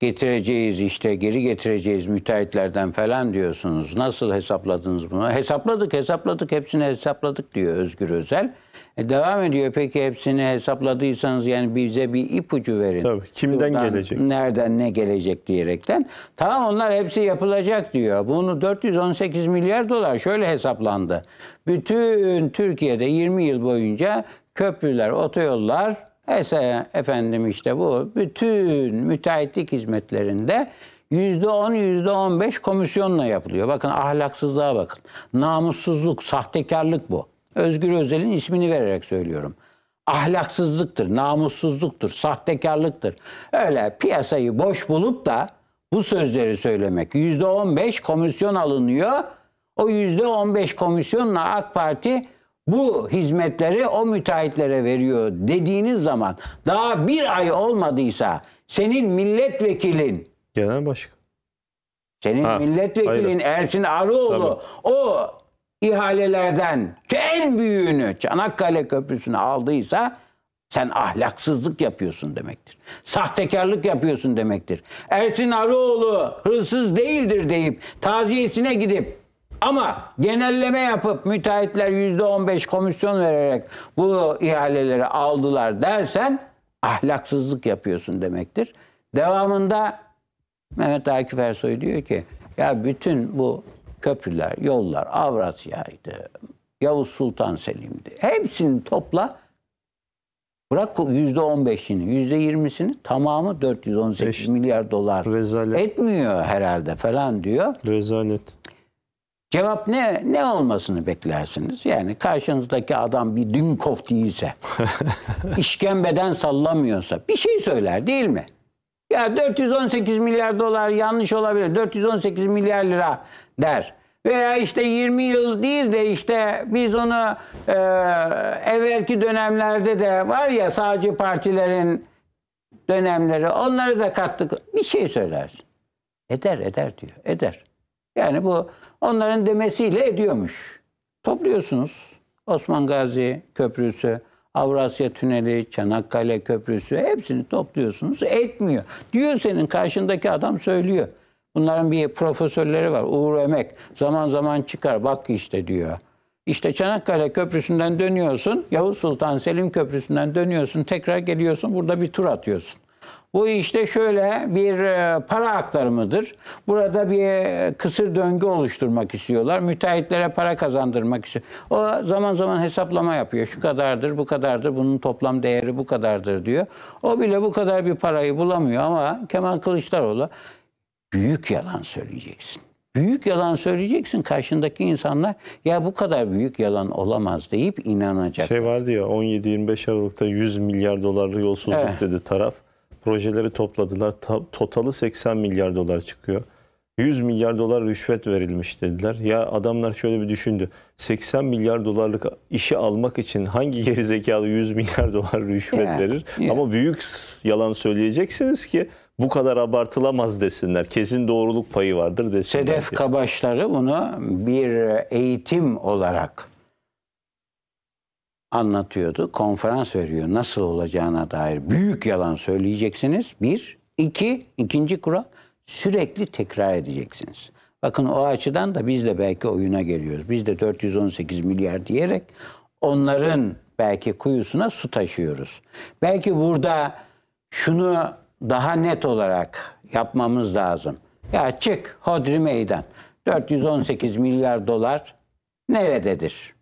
getireceğiz işte geri getireceğiz müteahhitlerden falan diyorsunuz. Nasıl hesapladınız bunu? Hesapladık hesapladık hepsini hesapladık diyor Özgür Özel. E devam ediyor. Peki hepsini hesapladıysanız yani bize bir ipucu verin. Tabii. Kimden Şuradan, gelecek? Nereden ne gelecek diyerekten. Tamam onlar hepsi yapılacak diyor. Bunu 418 milyar dolar şöyle hesaplandı. Bütün Türkiye'de 20 yıl boyunca köprüler, otoyollar, ese efendim işte bu bütün müteahhitlik hizmetlerinde %10, %15 komisyonla yapılıyor. Bakın ahlaksızlığa bakın. Namussuzluk, sahtekarlık bu. Özgür Özel'in ismini vererek söylüyorum. Ahlaksızlıktır, namussuzluktur, sahtekarlıktır. Öyle piyasayı boş bulup da bu sözleri söylemek. Yüzde on beş komisyon alınıyor. O yüzde on beş komisyonla AK Parti bu hizmetleri o müteahhitlere veriyor dediğiniz zaman daha bir ay olmadıysa senin milletvekilin genel başkan senin ha, milletvekilin hayır. Ersin Arıoğlu Tabii. o ihalelerden en büyüğünü Çanakkale Köprüsü'nü aldıysa sen ahlaksızlık yapıyorsun demektir. Sahtekarlık yapıyorsun demektir. Ersin Arıoğlu hırsız değildir deyip taziyesine gidip ama genelleme yapıp müteahhitler yüzde on beş komisyon vererek bu ihaleleri aldılar dersen ahlaksızlık yapıyorsun demektir. Devamında Mehmet Akif Ersoy diyor ki ya bütün bu köprüler, yollar, Avrasya'ydı, Yavuz Sultan Selim'di. Hepsini topla. Bırak yüzde on beşini, yüzde yirmisini tamamı 418 Beş, milyar dolar rezalet. etmiyor herhalde falan diyor. Rezalet. Cevap ne ne olmasını beklersiniz? Yani karşınızdaki adam bir Dünkov değilse, işkembeden sallamıyorsa bir şey söyler değil mi? Ya 418 milyar dolar yanlış olabilir. 418 milyar lira der. Veya işte 20 yıl değil de işte biz onu e, evvelki dönemlerde de var ya sağcı partilerin dönemleri onları da kattık. Bir şey söylersin. Eder eder diyor. Eder. Yani bu onların demesiyle ediyormuş. Topluyorsunuz. Osman Gazi Köprüsü, Avrasya Tüneli, Çanakkale Köprüsü hepsini topluyorsunuz. Etmiyor. Diyor senin karşındaki adam söylüyor. Bunların bir profesörleri var. Uğur Emek. Zaman zaman çıkar. Bak işte diyor. İşte Çanakkale Köprüsü'nden dönüyorsun. Yavuz Sultan Selim Köprüsü'nden dönüyorsun. Tekrar geliyorsun. Burada bir tur atıyorsun. Bu işte şöyle bir e, para aktarımıdır. Burada bir e, kısır döngü oluşturmak istiyorlar. Müteahhitlere para kazandırmak için O zaman zaman hesaplama yapıyor. Şu kadardır, bu kadardır, bunun toplam değeri bu kadardır diyor. O bile bu kadar bir parayı bulamıyor ama Kemal Kılıçdaroğlu büyük yalan söyleyeceksin. Büyük yalan söyleyeceksin karşındaki insanlar ya bu kadar büyük yalan olamaz deyip inanacak. Şey vardı ya 17-25 Aralık'ta 100 milyar dolarlık yolsuzluk evet. dedi taraf. Projeleri topladılar. Totalı 80 milyar dolar çıkıyor. 100 milyar dolar rüşvet verilmiş dediler. Ya adamlar şöyle bir düşündü. 80 milyar dolarlık işi almak için hangi gerizekalı 100 milyar dolar rüşvet ya, verir? Ya. Ama büyük yalan söyleyeceksiniz ki bu kadar abartılamaz desinler. Kesin doğruluk payı vardır desinler. Sedef diye. Kabaşları bunu bir eğitim olarak anlatıyordu. Konferans veriyor. Nasıl olacağına dair büyük yalan söyleyeceksiniz. Bir. iki ikinci kural sürekli tekrar edeceksiniz. Bakın o açıdan da biz de belki oyuna geliyoruz. Biz de 418 milyar diyerek onların belki kuyusuna su taşıyoruz. Belki burada şunu daha net olarak yapmamız lazım. Ya çık hodri meydan. 418 milyar dolar nerededir?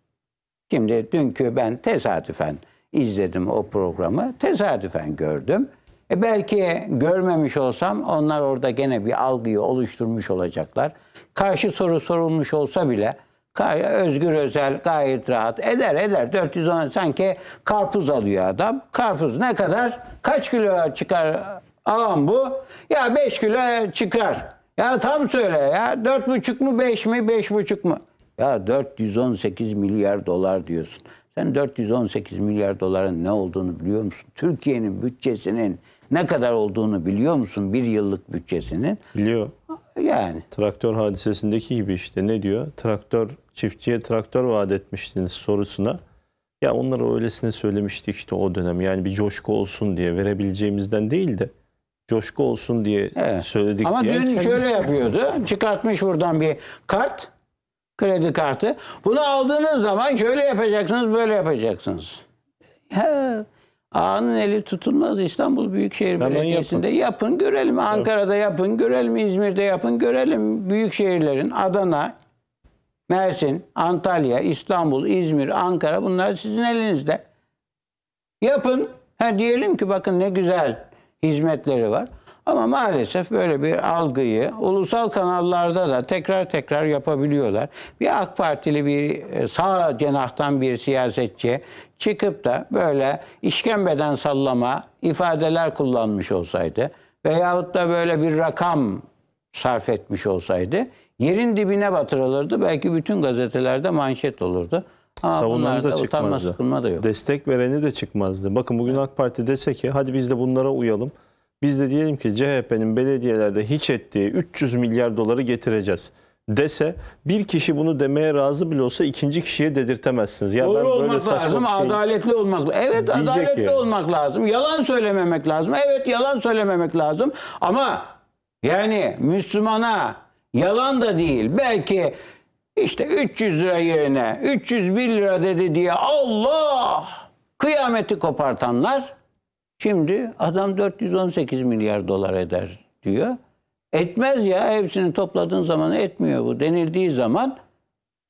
Şimdi dünkü ben tesadüfen izledim o programı. Tesadüfen gördüm. E belki görmemiş olsam onlar orada gene bir algıyı oluşturmuş olacaklar. Karşı soru sorulmuş olsa bile Özgür Özel gayet rahat eder eder 410 sanki karpuz alıyor adam. Karpuz ne kadar kaç kilo çıkar Alan bu. Ya 5 kilo çıkar. Yani tam söyle ya. 4,5 mu 5 mi 5,5 mu? Ya 418 milyar dolar diyorsun. Sen 418 milyar doların ne olduğunu biliyor musun? Türkiye'nin bütçesinin ne kadar olduğunu biliyor musun? Bir yıllık bütçesinin. Biliyor. Yani. Traktör hadisesindeki gibi işte ne diyor? Traktör, çiftçiye traktör vaat etmiştiniz sorusuna. Ya onları öylesine söylemiştik işte o dönem. Yani bir coşku olsun diye verebileceğimizden değil de coşku olsun diye evet. söyledik. Ama diye dün kendisi... şöyle yapıyordu. Çıkartmış buradan bir kart, kredi kartı. Bunu aldığınız zaman şöyle yapacaksınız, böyle yapacaksınız. He. Ağanın eli tutulmaz. İstanbul Büyükşehir Hemen Belediyesi'nde yapın. yapın görelim. Ankara'da yapın görelim. İzmir'de yapın görelim. Büyük şehirlerin Adana, Mersin, Antalya, İstanbul, İzmir, Ankara bunlar sizin elinizde. Yapın. Ha diyelim ki bakın ne güzel hizmetleri var. Ama maalesef böyle bir algıyı ulusal kanallarda da tekrar tekrar yapabiliyorlar. Bir AK Partili bir e, sağ cenahtan bir siyasetçi çıkıp da böyle işkembeden sallama ifadeler kullanmış olsaydı veyahut da böyle bir rakam sarf etmiş olsaydı yerin dibine batırılırdı. Belki bütün gazetelerde manşet olurdu. Aa, da çıkmazdı. Da yok. Destek vereni de çıkmazdı. Bakın bugün AK Parti dese ki hadi biz de bunlara uyalım. Biz de diyelim ki CHP'nin belediyelerde hiç ettiği 300 milyar doları getireceğiz dese bir kişi bunu demeye razı bile olsa ikinci kişiye dedirtemezsiniz. Ya Doğru ben böyle olmak lazım, şey... adaletli olmak lazım. Evet adaletli yani. olmak lazım. Yalan söylememek lazım. Evet yalan söylememek lazım. Ama yani Müslümana yalan da değil. Belki işte 300 lira yerine 301 lira dedi diye Allah kıyameti kopartanlar şimdi adam 418 milyar dolar eder diyor. Etmez ya hepsini topladığın zaman etmiyor bu denildiği zaman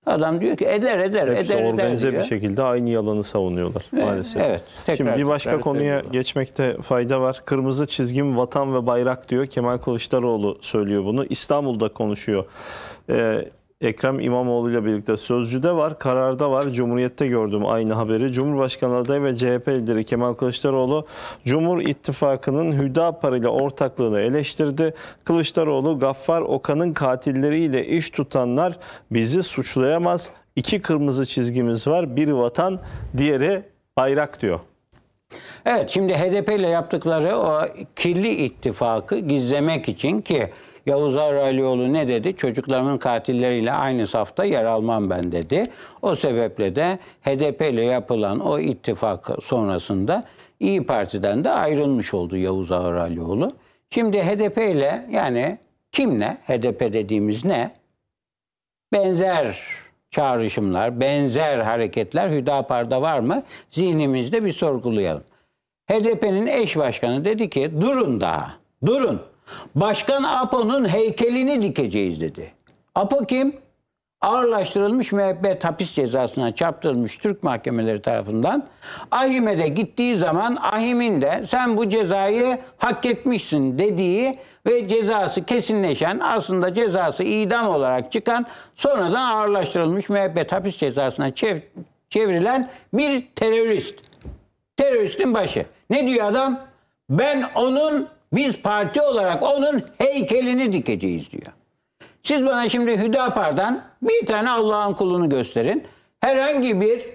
adam diyor ki eder eder Hepsi eder organize eder diyor. bir şekilde aynı yalanı savunuyorlar maalesef. Evet. Tekrar, Şimdi bir başka tekrar konuya söylüyorlar. geçmekte fayda var. Kırmızı çizgim vatan ve bayrak diyor. Kemal Kılıçdaroğlu söylüyor bunu. İstanbul'da konuşuyor. Ee, Ekrem İmamoğlu ile birlikte Sözcü'de var, kararda var. Cumhuriyet'te gördüm aynı haberi. Cumhurbaşkanı adayı ve CHP lideri Kemal Kılıçdaroğlu Cumhur İttifakı'nın Hüdapar ile ortaklığını eleştirdi. Kılıçdaroğlu Gaffar Okan'ın katilleriyle iş tutanlar bizi suçlayamaz. İki kırmızı çizgimiz var. Biri vatan, diğeri bayrak diyor. Evet şimdi HDP ile yaptıkları o kirli ittifakı gizlemek için ki Yavuz Aralioğlu ne dedi? Çocuklarımın katilleriyle aynı safta yer almam ben dedi. O sebeple de HDP ile yapılan o ittifak sonrasında İyi Parti'den de ayrılmış oldu Yavuz Aralioğlu. Şimdi HDP ile yani kimle HDP dediğimiz ne? Benzer çağrışımlar, benzer hareketler Hüdapar'da var mı? Zihnimizde bir sorgulayalım. HDP'nin eş başkanı dedi ki durun daha, durun. Başkan Apo'nun heykelini dikeceğiz dedi. Apo kim? Ağırlaştırılmış müebbet hapis cezasına çarptırılmış Türk mahkemeleri tarafından Ahim'e de gittiği zaman Ahim'in de sen bu cezayı hak etmişsin dediği ve cezası kesinleşen aslında cezası idam olarak çıkan sonradan ağırlaştırılmış müebbet hapis cezasına çev çevrilen bir terörist. Teröristin başı. Ne diyor adam? Ben onun biz parti olarak onun heykelini dikeceğiz diyor. Siz bana şimdi Hüdapar'dan bir tane Allah'ın kulunu gösterin. Herhangi bir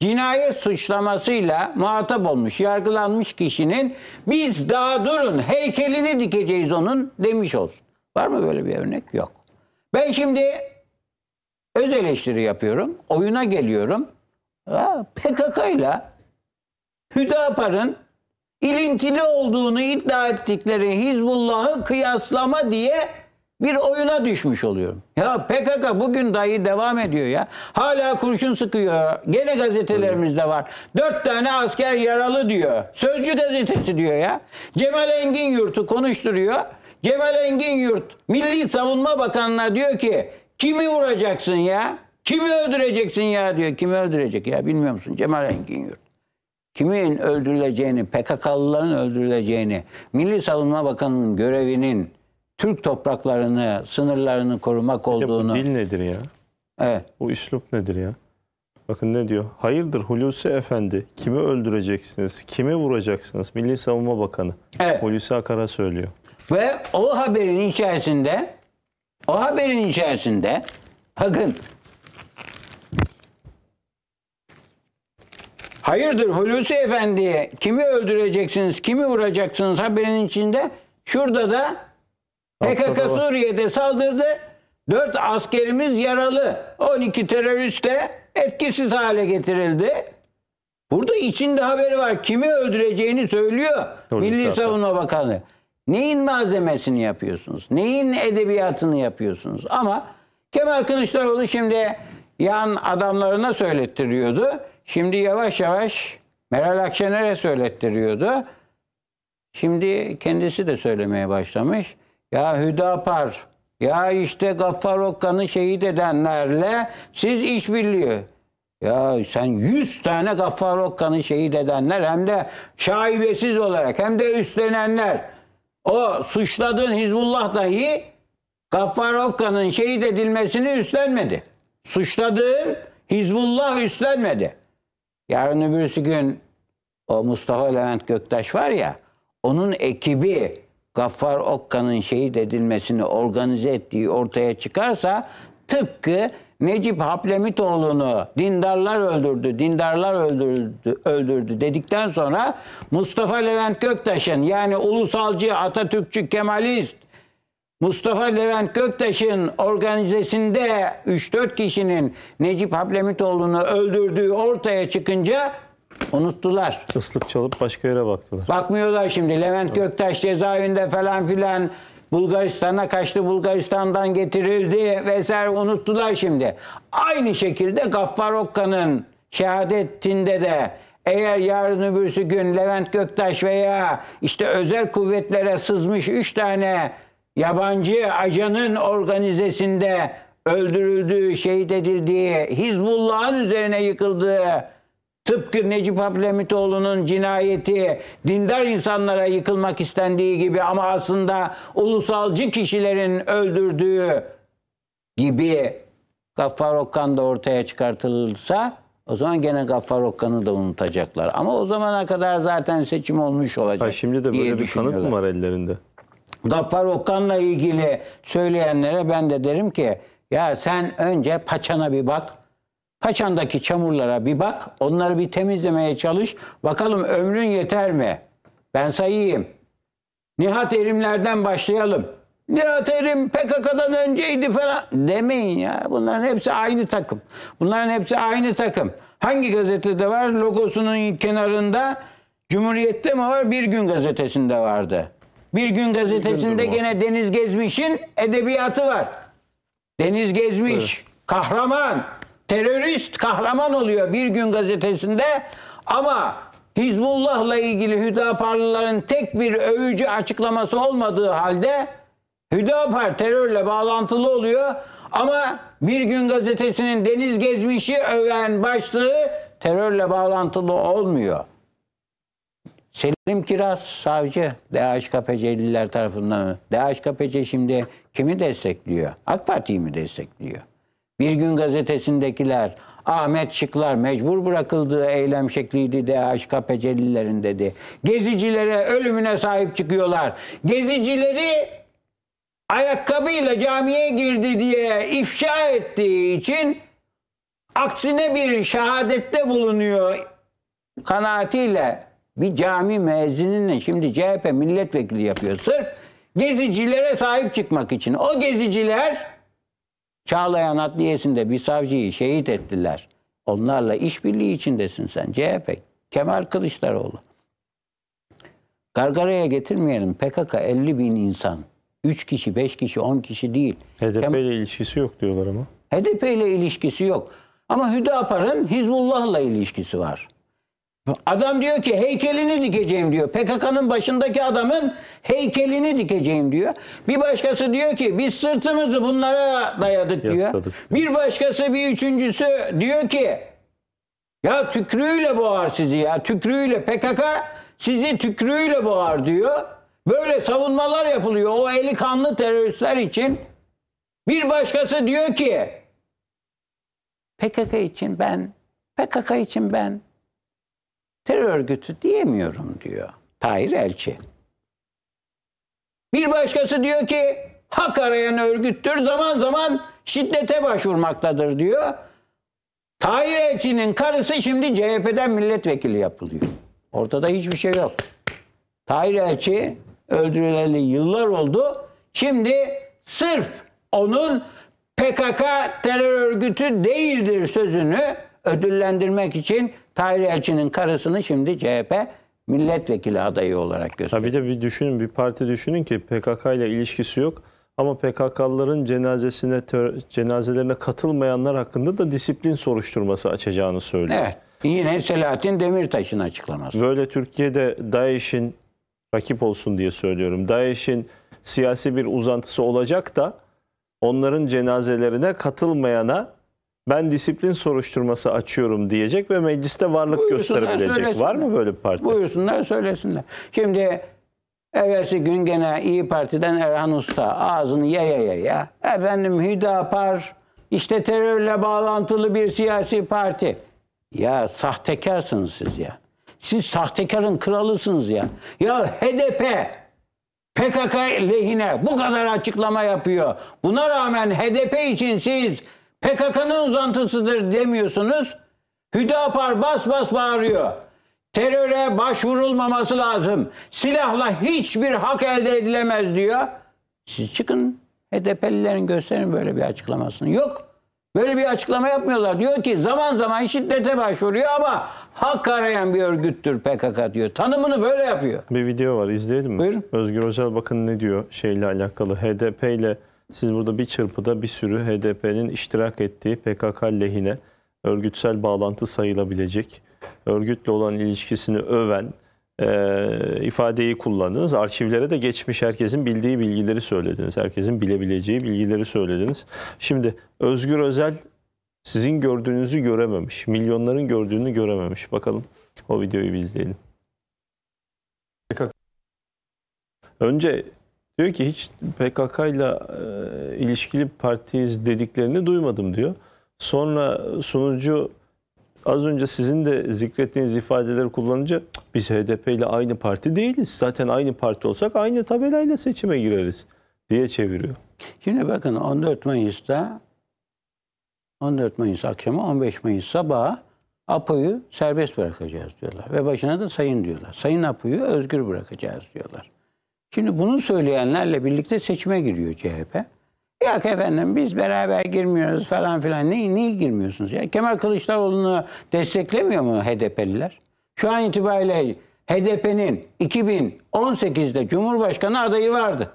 cinayet suçlamasıyla muhatap olmuş, yargılanmış kişinin biz daha durun heykelini dikeceğiz onun demiş olsun. Var mı böyle bir örnek? Yok. Ben şimdi öz eleştiri yapıyorum. Oyuna geliyorum. PKK ile Hüdapar'ın ilintili olduğunu iddia ettikleri Hizbullah'ı kıyaslama diye bir oyuna düşmüş oluyorum. Ya PKK bugün dahi devam ediyor ya. Hala kurşun sıkıyor. Gene gazetelerimizde var. Dört tane asker yaralı diyor. Sözcü gazetesi diyor ya. Cemal Engin Yurt'u konuşturuyor. Cemal Engin Yurt Milli Savunma Bakanı'na diyor ki kimi vuracaksın ya? Kimi öldüreceksin ya diyor. Kimi öldürecek ya bilmiyor musun? Cemal Engin Yurt kimin öldürüleceğini, PKK'lıların öldürüleceğini, Milli Savunma Bakanı'nın görevinin Türk topraklarını, sınırlarını korumak olduğunu. bu dil nedir ya? Evet. Bu üslup nedir ya? Bakın ne diyor? Hayırdır Hulusi Efendi, kimi öldüreceksiniz, kimi vuracaksınız? Milli Savunma Bakanı evet. Hulusi Akar'a söylüyor. Ve o haberin içerisinde, o haberin içerisinde, bakın Hayırdır Hulusi Efendi'ye kimi öldüreceksiniz, kimi vuracaksınız haberin içinde. Şurada da PKK Suriye'de saldırdı. dört askerimiz yaralı. 12 terörist de etkisiz hale getirildi. Burada içinde haberi var. Kimi öldüreceğini söylüyor Doğru, Milli zaten. Savunma Bakanı. Neyin malzemesini yapıyorsunuz? Neyin edebiyatını yapıyorsunuz? Ama Kemal Kılıçdaroğlu şimdi yan adamlarına söylettiriyordu. Şimdi yavaş yavaş Meral Akşener'e söylettiriyordu. Şimdi kendisi de söylemeye başlamış. Ya Hüdapar, ya işte Gaffar Okka'nı şehit edenlerle siz işbirliği. Ya sen 100 tane Gaffar Okka'nın şehit edenler hem de şaibesiz olarak hem de üstlenenler. O suçladığın Hizbullah dahi Gaffar Okka'nın şehit edilmesini üstlenmedi. Suçladığın Hizbullah üstlenmedi. Yarın öbürsü gün o Mustafa Levent Göktaş var ya onun ekibi Gaffar Okka'nın şehit edilmesini organize ettiği ortaya çıkarsa tıpkı Necip Haplemitoğlu'nu dindarlar öldürdü, dindarlar öldürdü, öldürdü dedikten sonra Mustafa Levent Göktaş'ın yani ulusalcı, Atatürkçü, Kemalist, Mustafa Levent Göktaş'ın organizesinde 3-4 kişinin Necip Hablemitoğlu'nu öldürdüğü ortaya çıkınca unuttular. Islık çalıp başka yere baktılar. Bakmıyorlar şimdi. Levent Göktaş cezaevinde falan filan Bulgaristan'a kaçtı, Bulgaristan'dan getirildi vesaire unuttular şimdi. Aynı şekilde Gaffar Okka'nın şehadetinde de eğer yarın öbürsü gün Levent Göktaş veya işte özel kuvvetlere sızmış 3 tane yabancı ajanın organizesinde öldürüldüğü, şehit edildiği, Hizbullah'ın üzerine yıkıldığı, tıpkı Necip Ablemitoğlu'nun cinayeti dindar insanlara yıkılmak istendiği gibi ama aslında ulusalcı kişilerin öldürdüğü gibi Gaffar Okkan da ortaya çıkartılırsa o zaman gene Gaffar Okkan'ı da unutacaklar. Ama o zamana kadar zaten seçim olmuş olacak. Ha, şimdi de böyle bir kanıt mı var ellerinde? Zafer Okan'la ilgili söyleyenlere ben de derim ki ya sen önce paçana bir bak. Paçandaki çamurlara bir bak. Onları bir temizlemeye çalış. Bakalım ömrün yeter mi? Ben sayayım. Nihat Erimler'den başlayalım. Nihat Erim PKK'dan önceydi falan demeyin ya. Bunların hepsi aynı takım. Bunların hepsi aynı takım. Hangi gazetede var? Logosunun kenarında Cumhuriyet'te mi var? Bir gün gazetesinde vardı. Bir gün gazetesinde gene Deniz Gezmiş'in edebiyatı var. Deniz Gezmiş evet. kahraman, terörist kahraman oluyor Bir Gün gazetesinde ama Hizbullah'la ilgili Hüdaparlıların tek bir övücü açıklaması olmadığı halde Hüdapar terörle bağlantılı oluyor ama Bir Gün gazetesinin Deniz Gezmiş'i öven başlığı terörle bağlantılı olmuyor. Selim Kiraz savcı DHKPC'liler tarafından. DHKPC şimdi kimi destekliyor? AK Parti'yi mi destekliyor? Bir gün gazetesindekiler Ahmet Şıklar mecbur bırakıldığı eylem şekliydi DHKPC'lilerin dedi. Gezicilere ölümüne sahip çıkıyorlar. Gezicileri ayakkabıyla camiye girdi diye ifşa ettiği için aksine bir şehadette bulunuyor kanaatiyle bir cami müezzinine şimdi CHP milletvekili yapıyor. Sırf gezicilere sahip çıkmak için. O geziciler Çağlayan Adliyesi'nde bir savcıyı şehit ettiler. Onlarla işbirliği içindesin sen CHP. Kemal Kılıçdaroğlu. Gargaraya getirmeyelim. PKK 50 bin insan. 3 kişi, 5 kişi, 10 kişi değil. HDP Kem ile ilişkisi yok diyorlar ama. HDP ile ilişkisi yok. Ama Hüdapar'ın Hizbullah'la ilişkisi var. Adam diyor ki heykelini dikeceğim diyor. PKK'nın başındaki adamın heykelini dikeceğim diyor. Bir başkası diyor ki biz sırtımızı bunlara dayadık diyor. Yasladık. Bir başkası bir üçüncüsü diyor ki ya tükrüğüyle boğar sizi ya tükrüğüyle PKK sizi tükrüğüyle boğar diyor. Böyle savunmalar yapılıyor o eli kanlı teröristler için. Bir başkası diyor ki PKK için ben PKK için ben terör örgütü diyemiyorum diyor Tahir Elçi. Bir başkası diyor ki hak arayan örgüttür zaman zaman şiddete başvurmaktadır diyor. Tahir Elçi'nin karısı şimdi CHP'den milletvekili yapılıyor. Ortada hiçbir şey yok. Tahir Elçi öldürüleli yıllar oldu. Şimdi sırf onun PKK terör örgütü değildir sözünü ödüllendirmek için Tahir Elçi'nin karısını şimdi CHP milletvekili adayı olarak gösteriyor. Ha bir de bir düşünün bir parti düşünün ki PKK ile ilişkisi yok ama PKK'lıların cenazesine cenazelerine katılmayanlar hakkında da disiplin soruşturması açacağını söylüyor. Evet. Yine Selahattin Demirtaş'ın açıklaması. Böyle Türkiye'de DAEŞ'in rakip olsun diye söylüyorum. DAEŞ'in siyasi bir uzantısı olacak da onların cenazelerine katılmayana ben disiplin soruşturması açıyorum diyecek ve mecliste varlık Buyursunlar, gösterebilecek. Var mı böyle bir parti? Buyursunlar söylesinler. Şimdi evvelsi gün gene İyi Parti'den Erhan Usta ağzını ya ya ya ya. Efendim Hüdapar işte terörle bağlantılı bir siyasi parti. Ya sahtekarsınız siz ya. Siz sahtekarın kralısınız ya. Ya HDP PKK lehine bu kadar açıklama yapıyor. Buna rağmen HDP için siz PKK'nın uzantısıdır demiyorsunuz. Hüdapar bas bas bağırıyor. Teröre başvurulmaması lazım. Silahla hiçbir hak elde edilemez diyor. Siz çıkın HDP'lilerin gösterin böyle bir açıklamasını. Yok. Böyle bir açıklama yapmıyorlar. Diyor ki zaman zaman şiddete başvuruyor ama hak arayan bir örgüttür PKK diyor. Tanımını böyle yapıyor. Bir video var izleyelim mi? Buyurun. Özgür Özel bakın ne diyor şeyle alakalı. HDP ile siz burada bir çırpıda bir sürü HDP'nin iştirak ettiği PKK lehine örgütsel bağlantı sayılabilecek, örgütle olan ilişkisini öven e, ifadeyi kullandınız. Arşivlere de geçmiş herkesin bildiği bilgileri söylediniz. Herkesin bilebileceği bilgileri söylediniz. Şimdi Özgür Özel sizin gördüğünüzü görememiş. Milyonların gördüğünü görememiş. Bakalım o videoyu bir izleyelim. Önce Diyor ki hiç PKK ile e, ilişkili partiyiz dediklerini duymadım diyor. Sonra sonucu az önce sizin de zikrettiğiniz ifadeleri kullanınca biz HDP ile aynı parti değiliz. Zaten aynı parti olsak aynı tabelayla seçime gireriz diye çeviriyor. Şimdi bakın 14 Mayıs'ta 14 Mayıs akşamı 15 Mayıs sabahı APO'yu serbest bırakacağız diyorlar. Ve başına da sayın diyorlar. Sayın APO'yu özgür bırakacağız diyorlar. Şimdi bunu söyleyenlerle birlikte seçime giriyor CHP. Yok efendim biz beraber girmiyoruz falan filan. Niye, niye girmiyorsunuz ya? Kemal Kılıçdaroğlu'nu desteklemiyor mu HDP'liler? Şu an itibariyle HDP'nin 2018'de Cumhurbaşkanı adayı vardı.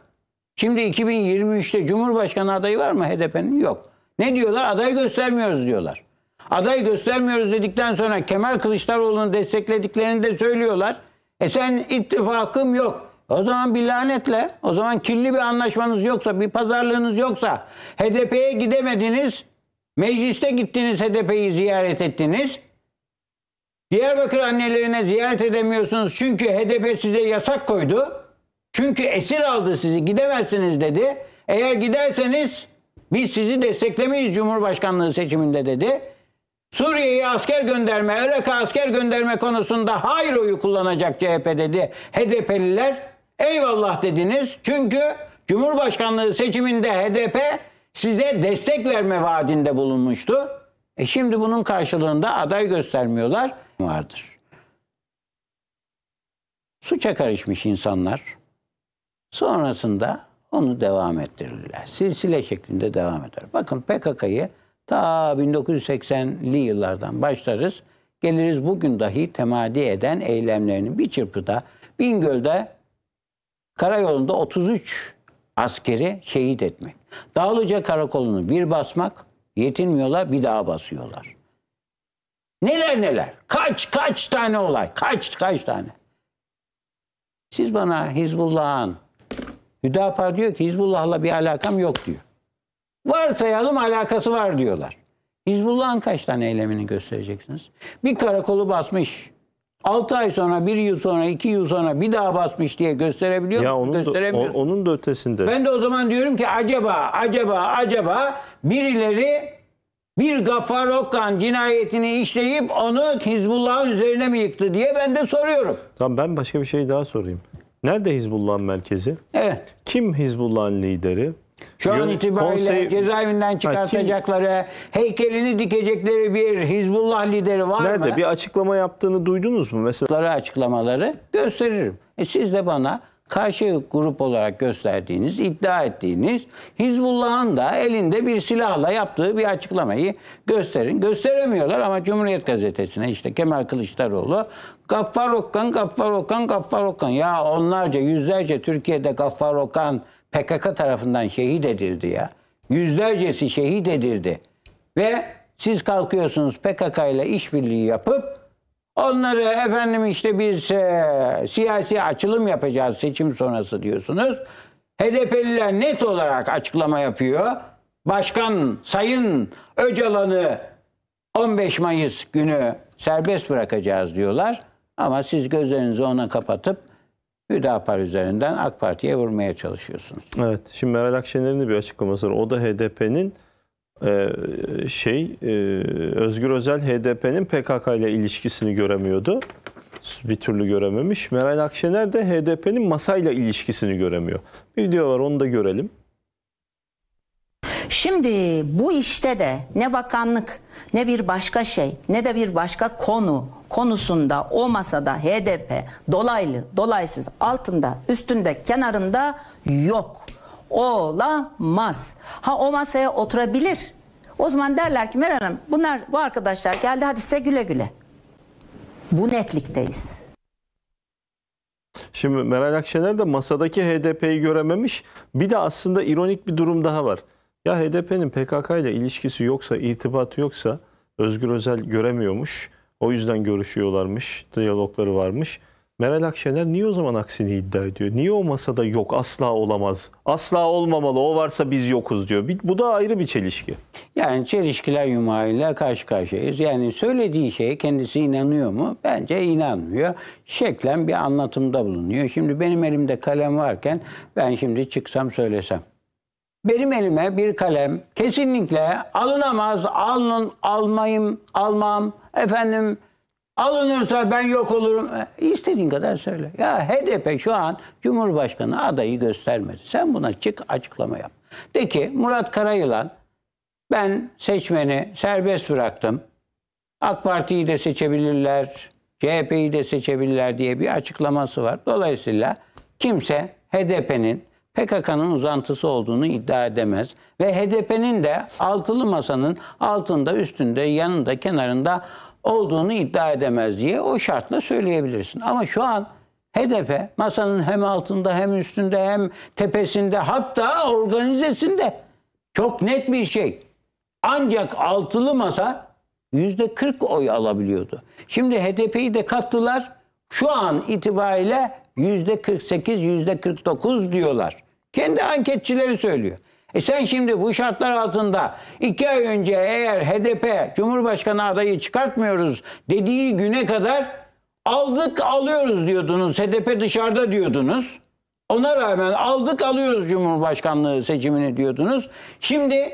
Şimdi 2023'te Cumhurbaşkanı adayı var mı HDP'nin? Yok. Ne diyorlar? Aday göstermiyoruz diyorlar. Aday göstermiyoruz dedikten sonra Kemal Kılıçdaroğlu'nu desteklediklerini de söylüyorlar. E sen ittifakım yok. O zaman bir lanetle, o zaman kirli bir anlaşmanız yoksa, bir pazarlığınız yoksa, HDP'ye gidemediniz, mecliste gittiniz HDP'yi ziyaret ettiniz. Diyarbakır annelerine ziyaret edemiyorsunuz çünkü HDP size yasak koydu. Çünkü esir aldı sizi, gidemezsiniz dedi. Eğer giderseniz biz sizi desteklemeyiz Cumhurbaşkanlığı seçiminde dedi. Suriye'ye asker gönderme, Irak'a asker gönderme konusunda hayır oyu kullanacak CHP dedi. HDP'liler Eyvallah dediniz. Çünkü Cumhurbaşkanlığı seçiminde HDP size destek verme vaadinde bulunmuştu. E şimdi bunun karşılığında aday göstermiyorlar vardır. Suça karışmış insanlar sonrasında onu devam ettirirler. Silsile şeklinde devam eder. Bakın PKK'yı ta 1980'li yıllardan başlarız. Geliriz bugün dahi temadi eden eylemlerinin bir çırpıda Bingöl'de Karayolunda 33 askeri şehit etmek. Dağlıca karakolunu bir basmak, yetinmiyorlar bir daha basıyorlar. Neler neler. Kaç kaç tane olay. Kaç kaç tane. Siz bana Hizbullah'ın Hüdapar diyor ki Hizbullah'la bir alakam yok diyor. Varsayalım alakası var diyorlar. Hizbullah'ın kaç tane eylemini göstereceksiniz? Bir karakolu basmış. 6 ay sonra, 1 yıl sonra, 2 yıl sonra bir daha basmış diye gösterebiliyor ya onun Gösteremiyor. Da, onun da ötesinde. Ben de o zaman diyorum ki acaba, acaba, acaba birileri bir gafar Okkan cinayetini işleyip onu Hizbullah'ın üzerine mi yıktı diye ben de soruyorum. Tamam ben başka bir şey daha sorayım. Nerede Hizbullah'ın merkezi? Evet. Kim Hizbullah'ın lideri? Şu an itibariyle konsey, cezaevinden çıkartacakları, ha, kim, heykelini dikecekleri bir Hizbullah lideri var nerede? mı? Nerede? Bir açıklama yaptığını duydunuz mu mesela? Açıklamaları gösteririm. E siz de bana karşı grup olarak gösterdiğiniz, iddia ettiğiniz Hizbullah'ın da elinde bir silahla yaptığı bir açıklamayı gösterin. Gösteremiyorlar ama Cumhuriyet Gazetesi'ne işte Kemal Kılıçdaroğlu Gaffar Okan, Gaffar Okan, Gaffar Okan. Ya onlarca, yüzlerce Türkiye'de Gaffar Okan PKK tarafından şehit edildi ya. Yüzlercesi şehit edildi. Ve siz kalkıyorsunuz PKK ile işbirliği yapıp onları efendim işte biz e, siyasi açılım yapacağız seçim sonrası diyorsunuz. HDP'liler net olarak açıklama yapıyor. Başkan Sayın Öcalan'ı 15 Mayıs günü serbest bırakacağız diyorlar. Ama siz gözlerinizi ona kapatıp Hüdapar üzerinden AK Parti'ye vurmaya çalışıyorsunuz. Evet. Şimdi Meral Akşener'in de bir açıklaması var. O da HDP'nin e, şey e, Özgür Özel HDP'nin PKK ile ilişkisini göremiyordu. Bir türlü görememiş. Meral Akşener de HDP'nin masayla ilişkisini göremiyor. Bir video var onu da görelim. Şimdi bu işte de ne bakanlık ne bir başka şey ne de bir başka konu konusunda o masada HDP dolaylı dolaysız altında üstünde kenarında yok. Olamaz. Ha o masaya oturabilir. O zaman derler ki Meral Hanım bunlar bu arkadaşlar geldi hadi size güle güle. Bu netlikteyiz. Şimdi Meral Akşener de masadaki HDP'yi görememiş. Bir de aslında ironik bir durum daha var. Ya HDP'nin PKK ile ilişkisi yoksa, irtibatı yoksa Özgür Özel göremiyormuş. O yüzden görüşüyorlarmış, diyalogları varmış. Meral Akşener niye o zaman aksini iddia ediyor? Niye o masada yok, asla olamaz, asla olmamalı, o varsa biz yokuz diyor. Bu da ayrı bir çelişki. Yani çelişkiler yumağıyla karşı karşıyayız. Yani söylediği şeye kendisi inanıyor mu? Bence inanmıyor. Şeklen bir anlatımda bulunuyor. Şimdi benim elimde kalem varken ben şimdi çıksam söylesem benim elime bir kalem kesinlikle alınamaz, alın, almayım, almam, efendim alınırsa ben yok olurum. E, istediğin kadar söyle. Ya HDP şu an Cumhurbaşkanı adayı göstermedi. Sen buna çık açıklama yap. De ki Murat Karayılan ben seçmeni serbest bıraktım. AK Parti'yi de seçebilirler, CHP'yi de seçebilirler diye bir açıklaması var. Dolayısıyla kimse HDP'nin PKK'nın uzantısı olduğunu iddia edemez ve HDP'nin de altılı masanın altında, üstünde, yanında, kenarında olduğunu iddia edemez diye o şartla söyleyebilirsin. Ama şu an HDP masanın hem altında hem üstünde hem tepesinde hatta organizesinde çok net bir şey. Ancak altılı masa yüzde 40 oy alabiliyordu. Şimdi HDP'yi de kattılar. Şu an itibariyle yüzde 48, yüzde 49 diyorlar. Kendi anketçileri söylüyor. E sen şimdi bu şartlar altında iki ay önce eğer HDP Cumhurbaşkanı adayı çıkartmıyoruz dediği güne kadar aldık alıyoruz diyordunuz. HDP dışarıda diyordunuz. Ona rağmen aldık alıyoruz Cumhurbaşkanlığı seçimini diyordunuz. Şimdi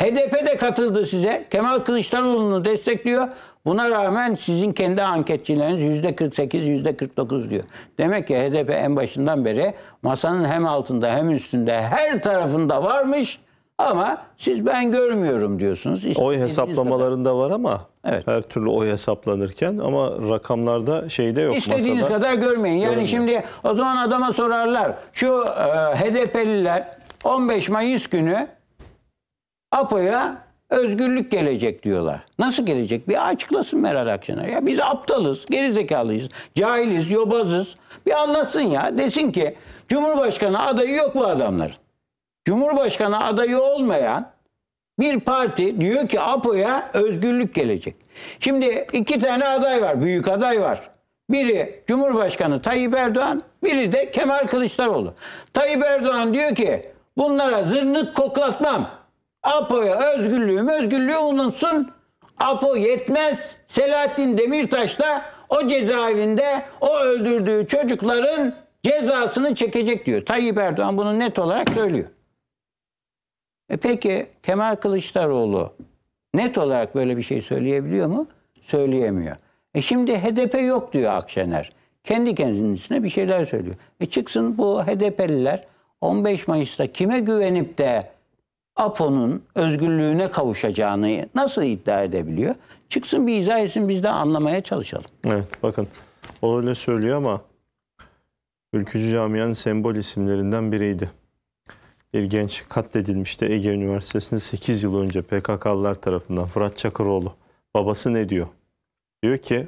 HDP de katıldı size. Kemal Kılıçdaroğlu'nu destekliyor. Buna rağmen sizin kendi anketçileriniz yüzde 48, yüzde 49 diyor. Demek ki HDP en başından beri masanın hem altında hem üstünde her tarafında varmış ama siz ben görmüyorum diyorsunuz. İşte oy hesaplamalarında kadar. var ama evet. her türlü oy hesaplanırken ama rakamlarda şeyde yok. İstediğiniz masada. kadar görmeyin. Yani Görmüyor. şimdi o zaman adama sorarlar. Şu e, HDP'liler 15 Mayıs günü APO'ya özgürlük gelecek diyorlar. Nasıl gelecek? Bir açıklasın Meral Akşener. Ya biz aptalız, gerizekalıyız, cahiliz, yobazız. Bir anlatsın ya. Desin ki Cumhurbaşkanı adayı yok bu adamların. Cumhurbaşkanı adayı olmayan bir parti diyor ki APO'ya özgürlük gelecek. Şimdi iki tane aday var, büyük aday var. Biri Cumhurbaşkanı Tayyip Erdoğan, biri de Kemal Kılıçdaroğlu. Tayyip Erdoğan diyor ki bunlara zırnık koklatmam. Apo'ya özgürlüğüm özgürlüğü unutsun. Apo yetmez. Selahattin Demirtaş da o cezaevinde o öldürdüğü çocukların cezasını çekecek diyor. Tayyip Erdoğan bunu net olarak söylüyor. E peki Kemal Kılıçdaroğlu net olarak böyle bir şey söyleyebiliyor mu? Söyleyemiyor. E şimdi HDP yok diyor Akşener. Kendi kendisine bir şeyler söylüyor. E çıksın bu HDP'liler 15 Mayıs'ta kime güvenip de APO'nun özgürlüğüne kavuşacağını nasıl iddia edebiliyor? Çıksın bir izah etsin biz de anlamaya çalışalım. Evet bakın o öyle söylüyor ama ülkücü camianın sembol isimlerinden biriydi. Bir genç katledilmişti Ege Üniversitesi'nde 8 yıl önce PKK'lılar tarafından Fırat Çakıroğlu. Babası ne diyor? Diyor ki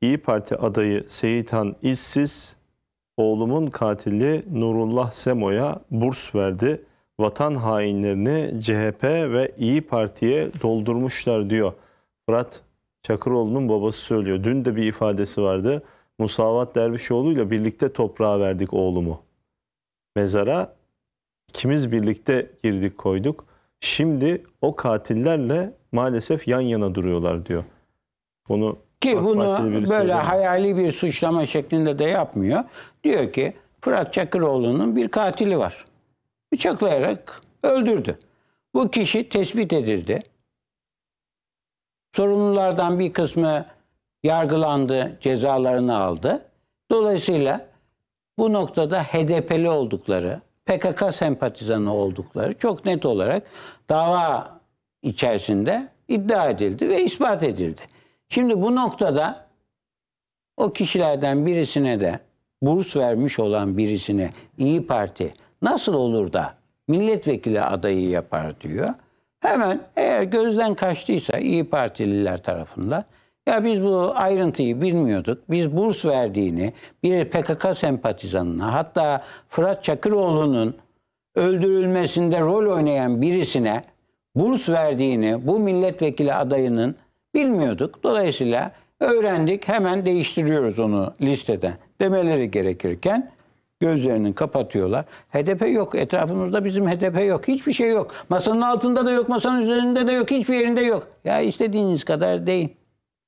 İyi Parti adayı Seyithan İzsiz oğlumun katili Nurullah Semo'ya burs verdi vatan hainlerini CHP ve İyi Parti'ye doldurmuşlar diyor. Fırat Çakıroğlu'nun babası söylüyor. Dün de bir ifadesi vardı. Musavat Dervişoğlu ile birlikte toprağa verdik oğlumu. Mezara ikimiz birlikte girdik koyduk. Şimdi o katillerle maalesef yan yana duruyorlar diyor. Bunu ki AK bunu böyle söylüyor. hayali bir suçlama şeklinde de yapmıyor. Diyor ki Fırat Çakıroğlu'nun bir katili var bıçaklayarak öldürdü. Bu kişi tespit edildi. Sorumlulardan bir kısmı yargılandı, cezalarını aldı. Dolayısıyla bu noktada HDP'li oldukları, PKK sempatizanı oldukları çok net olarak dava içerisinde iddia edildi ve ispat edildi. Şimdi bu noktada o kişilerden birisine de burs vermiş olan birisine İyi Parti nasıl olur da milletvekili adayı yapar diyor. Hemen eğer gözden kaçtıysa İyi Partililer tarafından ya biz bu ayrıntıyı bilmiyorduk. Biz burs verdiğini, bir PKK sempatizanına hatta Fırat Çakıroğlu'nun öldürülmesinde rol oynayan birisine burs verdiğini bu milletvekili adayının bilmiyorduk. Dolayısıyla öğrendik hemen değiştiriyoruz onu listeden demeleri gerekirken Gözlerini kapatıyorlar. HDP yok. Etrafımızda bizim HDP yok. Hiçbir şey yok. Masanın altında da yok, masanın üzerinde de yok, hiçbir yerinde yok. Ya istediğiniz kadar deyin.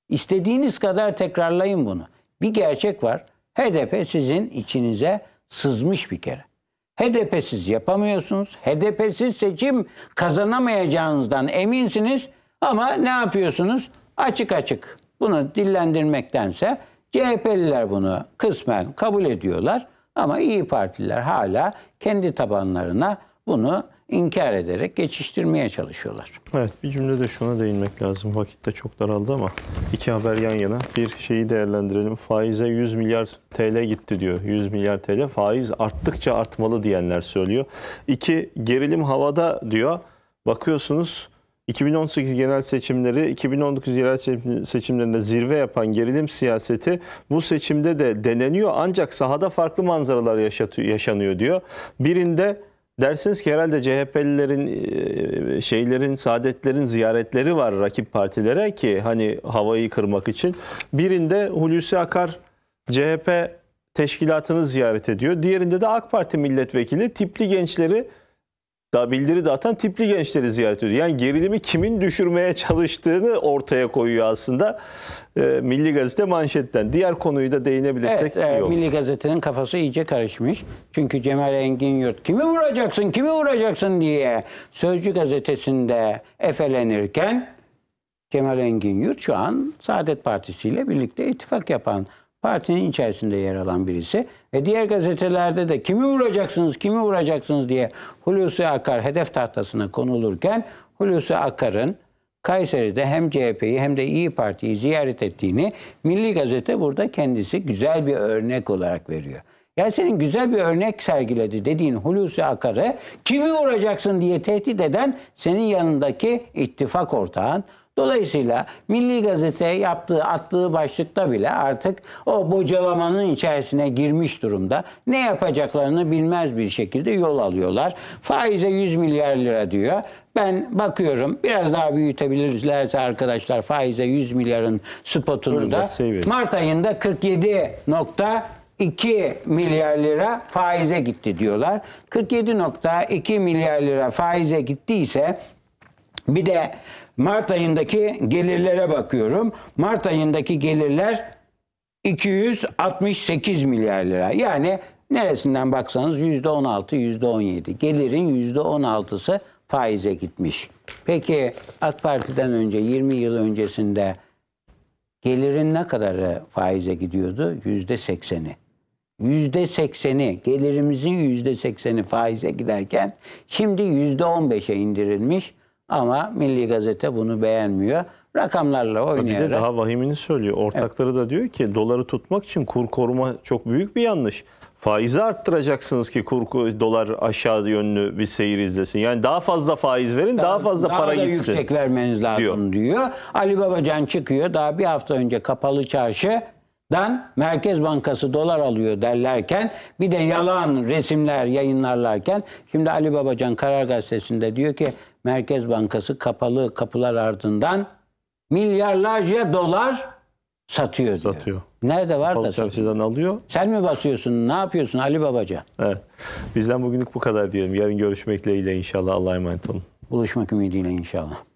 İstediğiniz kadar tekrarlayın bunu. Bir gerçek var. HDP sizin içinize sızmış bir kere. HDP'siz yapamıyorsunuz. HDP'siz seçim kazanamayacağınızdan eminsiniz. Ama ne yapıyorsunuz? Açık açık bunu dillendirmektense CHP'liler bunu kısmen kabul ediyorlar. Ama iyi partiler hala kendi tabanlarına bunu inkar ederek geçiştirmeye çalışıyorlar. Evet bir cümlede şuna değinmek lazım. Vakit de çok daraldı ama iki haber yan yana. Bir şeyi değerlendirelim. Faize 100 milyar TL gitti diyor. 100 milyar TL faiz arttıkça artmalı diyenler söylüyor. İki gerilim havada diyor. Bakıyorsunuz 2018 genel seçimleri, 2019 yerel seçimlerinde zirve yapan gerilim siyaseti bu seçimde de deneniyor ancak sahada farklı manzaralar yaşanıyor diyor. Birinde Dersiniz ki herhalde CHP'lilerin e, şeylerin, saadetlerin ziyaretleri var rakip partilere ki hani havayı kırmak için. Birinde Hulusi Akar CHP teşkilatını ziyaret ediyor. Diğerinde de AK Parti milletvekili tipli gençleri daha bildiri de dağıtan tipli gençleri ziyaret ediyor. Yani gerilimi kimin düşürmeye çalıştığını ortaya koyuyor aslında e, Milli Gazete manşetten. Diğer konuyu da değinebilirsek evet, iyi evet, Milli Gazete'nin kafası iyice karışmış. Çünkü Cemal Engin Yurt kimi vuracaksın, kimi vuracaksın diye Sözcü Gazetesi'nde efelenirken Cemal Engin Yurt şu an Saadet Partisi ile birlikte ittifak yapan partinin içerisinde yer alan birisi. E diğer gazetelerde de kimi vuracaksınız, kimi vuracaksınız diye Hulusi Akar hedef tahtasına konulurken Hulusi Akar'ın Kayseri'de hem CHP'yi hem de İyi Parti'yi ziyaret ettiğini Milli Gazete burada kendisi güzel bir örnek olarak veriyor. Yani senin güzel bir örnek sergiledi dediğin Hulusi Akar'ı kimi vuracaksın diye tehdit eden senin yanındaki ittifak ortağın Dolayısıyla Milli Gazete yaptığı, attığı başlıkta bile artık o bocalamanın içerisine girmiş durumda. Ne yapacaklarını bilmez bir şekilde yol alıyorlar. Faize 100 milyar lira diyor. Ben bakıyorum biraz daha büyütebilirlerse arkadaşlar faize 100 milyarın spotunu da, Mart ayında 47.2 milyar lira faize gitti diyorlar. 47.2 milyar lira faize gittiyse bir de Mart ayındaki gelirlere bakıyorum. Mart ayındaki gelirler 268 milyar lira. Yani neresinden baksanız %16, %17. Gelirin %16'sı faize gitmiş. Peki AK Parti'den önce 20 yıl öncesinde gelirin ne kadarı faize gidiyordu? %80'i. %80'i gelirimizin %80'i faize giderken şimdi %15'e indirilmiş. Ama Milli Gazete bunu beğenmiyor. Rakamlarla oynayarak. Bir de daha vahimini söylüyor. Ortakları evet. da diyor ki doları tutmak için kur koruma çok büyük bir yanlış. Faizi arttıracaksınız ki kur dolar aşağı yönlü bir seyir izlesin. Yani daha fazla faiz verin, daha, daha fazla daha para da gitsin. Daha yüksek vermeniz lazım diyor. diyor. Ali Babacan çıkıyor. Daha bir hafta önce kapalı çarşı dan Merkez Bankası dolar alıyor derlerken bir de yalan resimler yayınlarlarken şimdi Ali Babacan Karar Gazetesi'nde diyor ki Merkez Bankası kapalı kapılar ardından milyarlarca dolar satıyor diyor. Satıyor. Nerede var Kapalı da satıyor. alıyor. Sen mi basıyorsun? Ne yapıyorsun Ali Babaca? Evet. Bizden bugünlük bu kadar diyelim. Yarın görüşmek dileğiyle inşallah. Allah'a emanet olun. Buluşmak ümidiyle inşallah.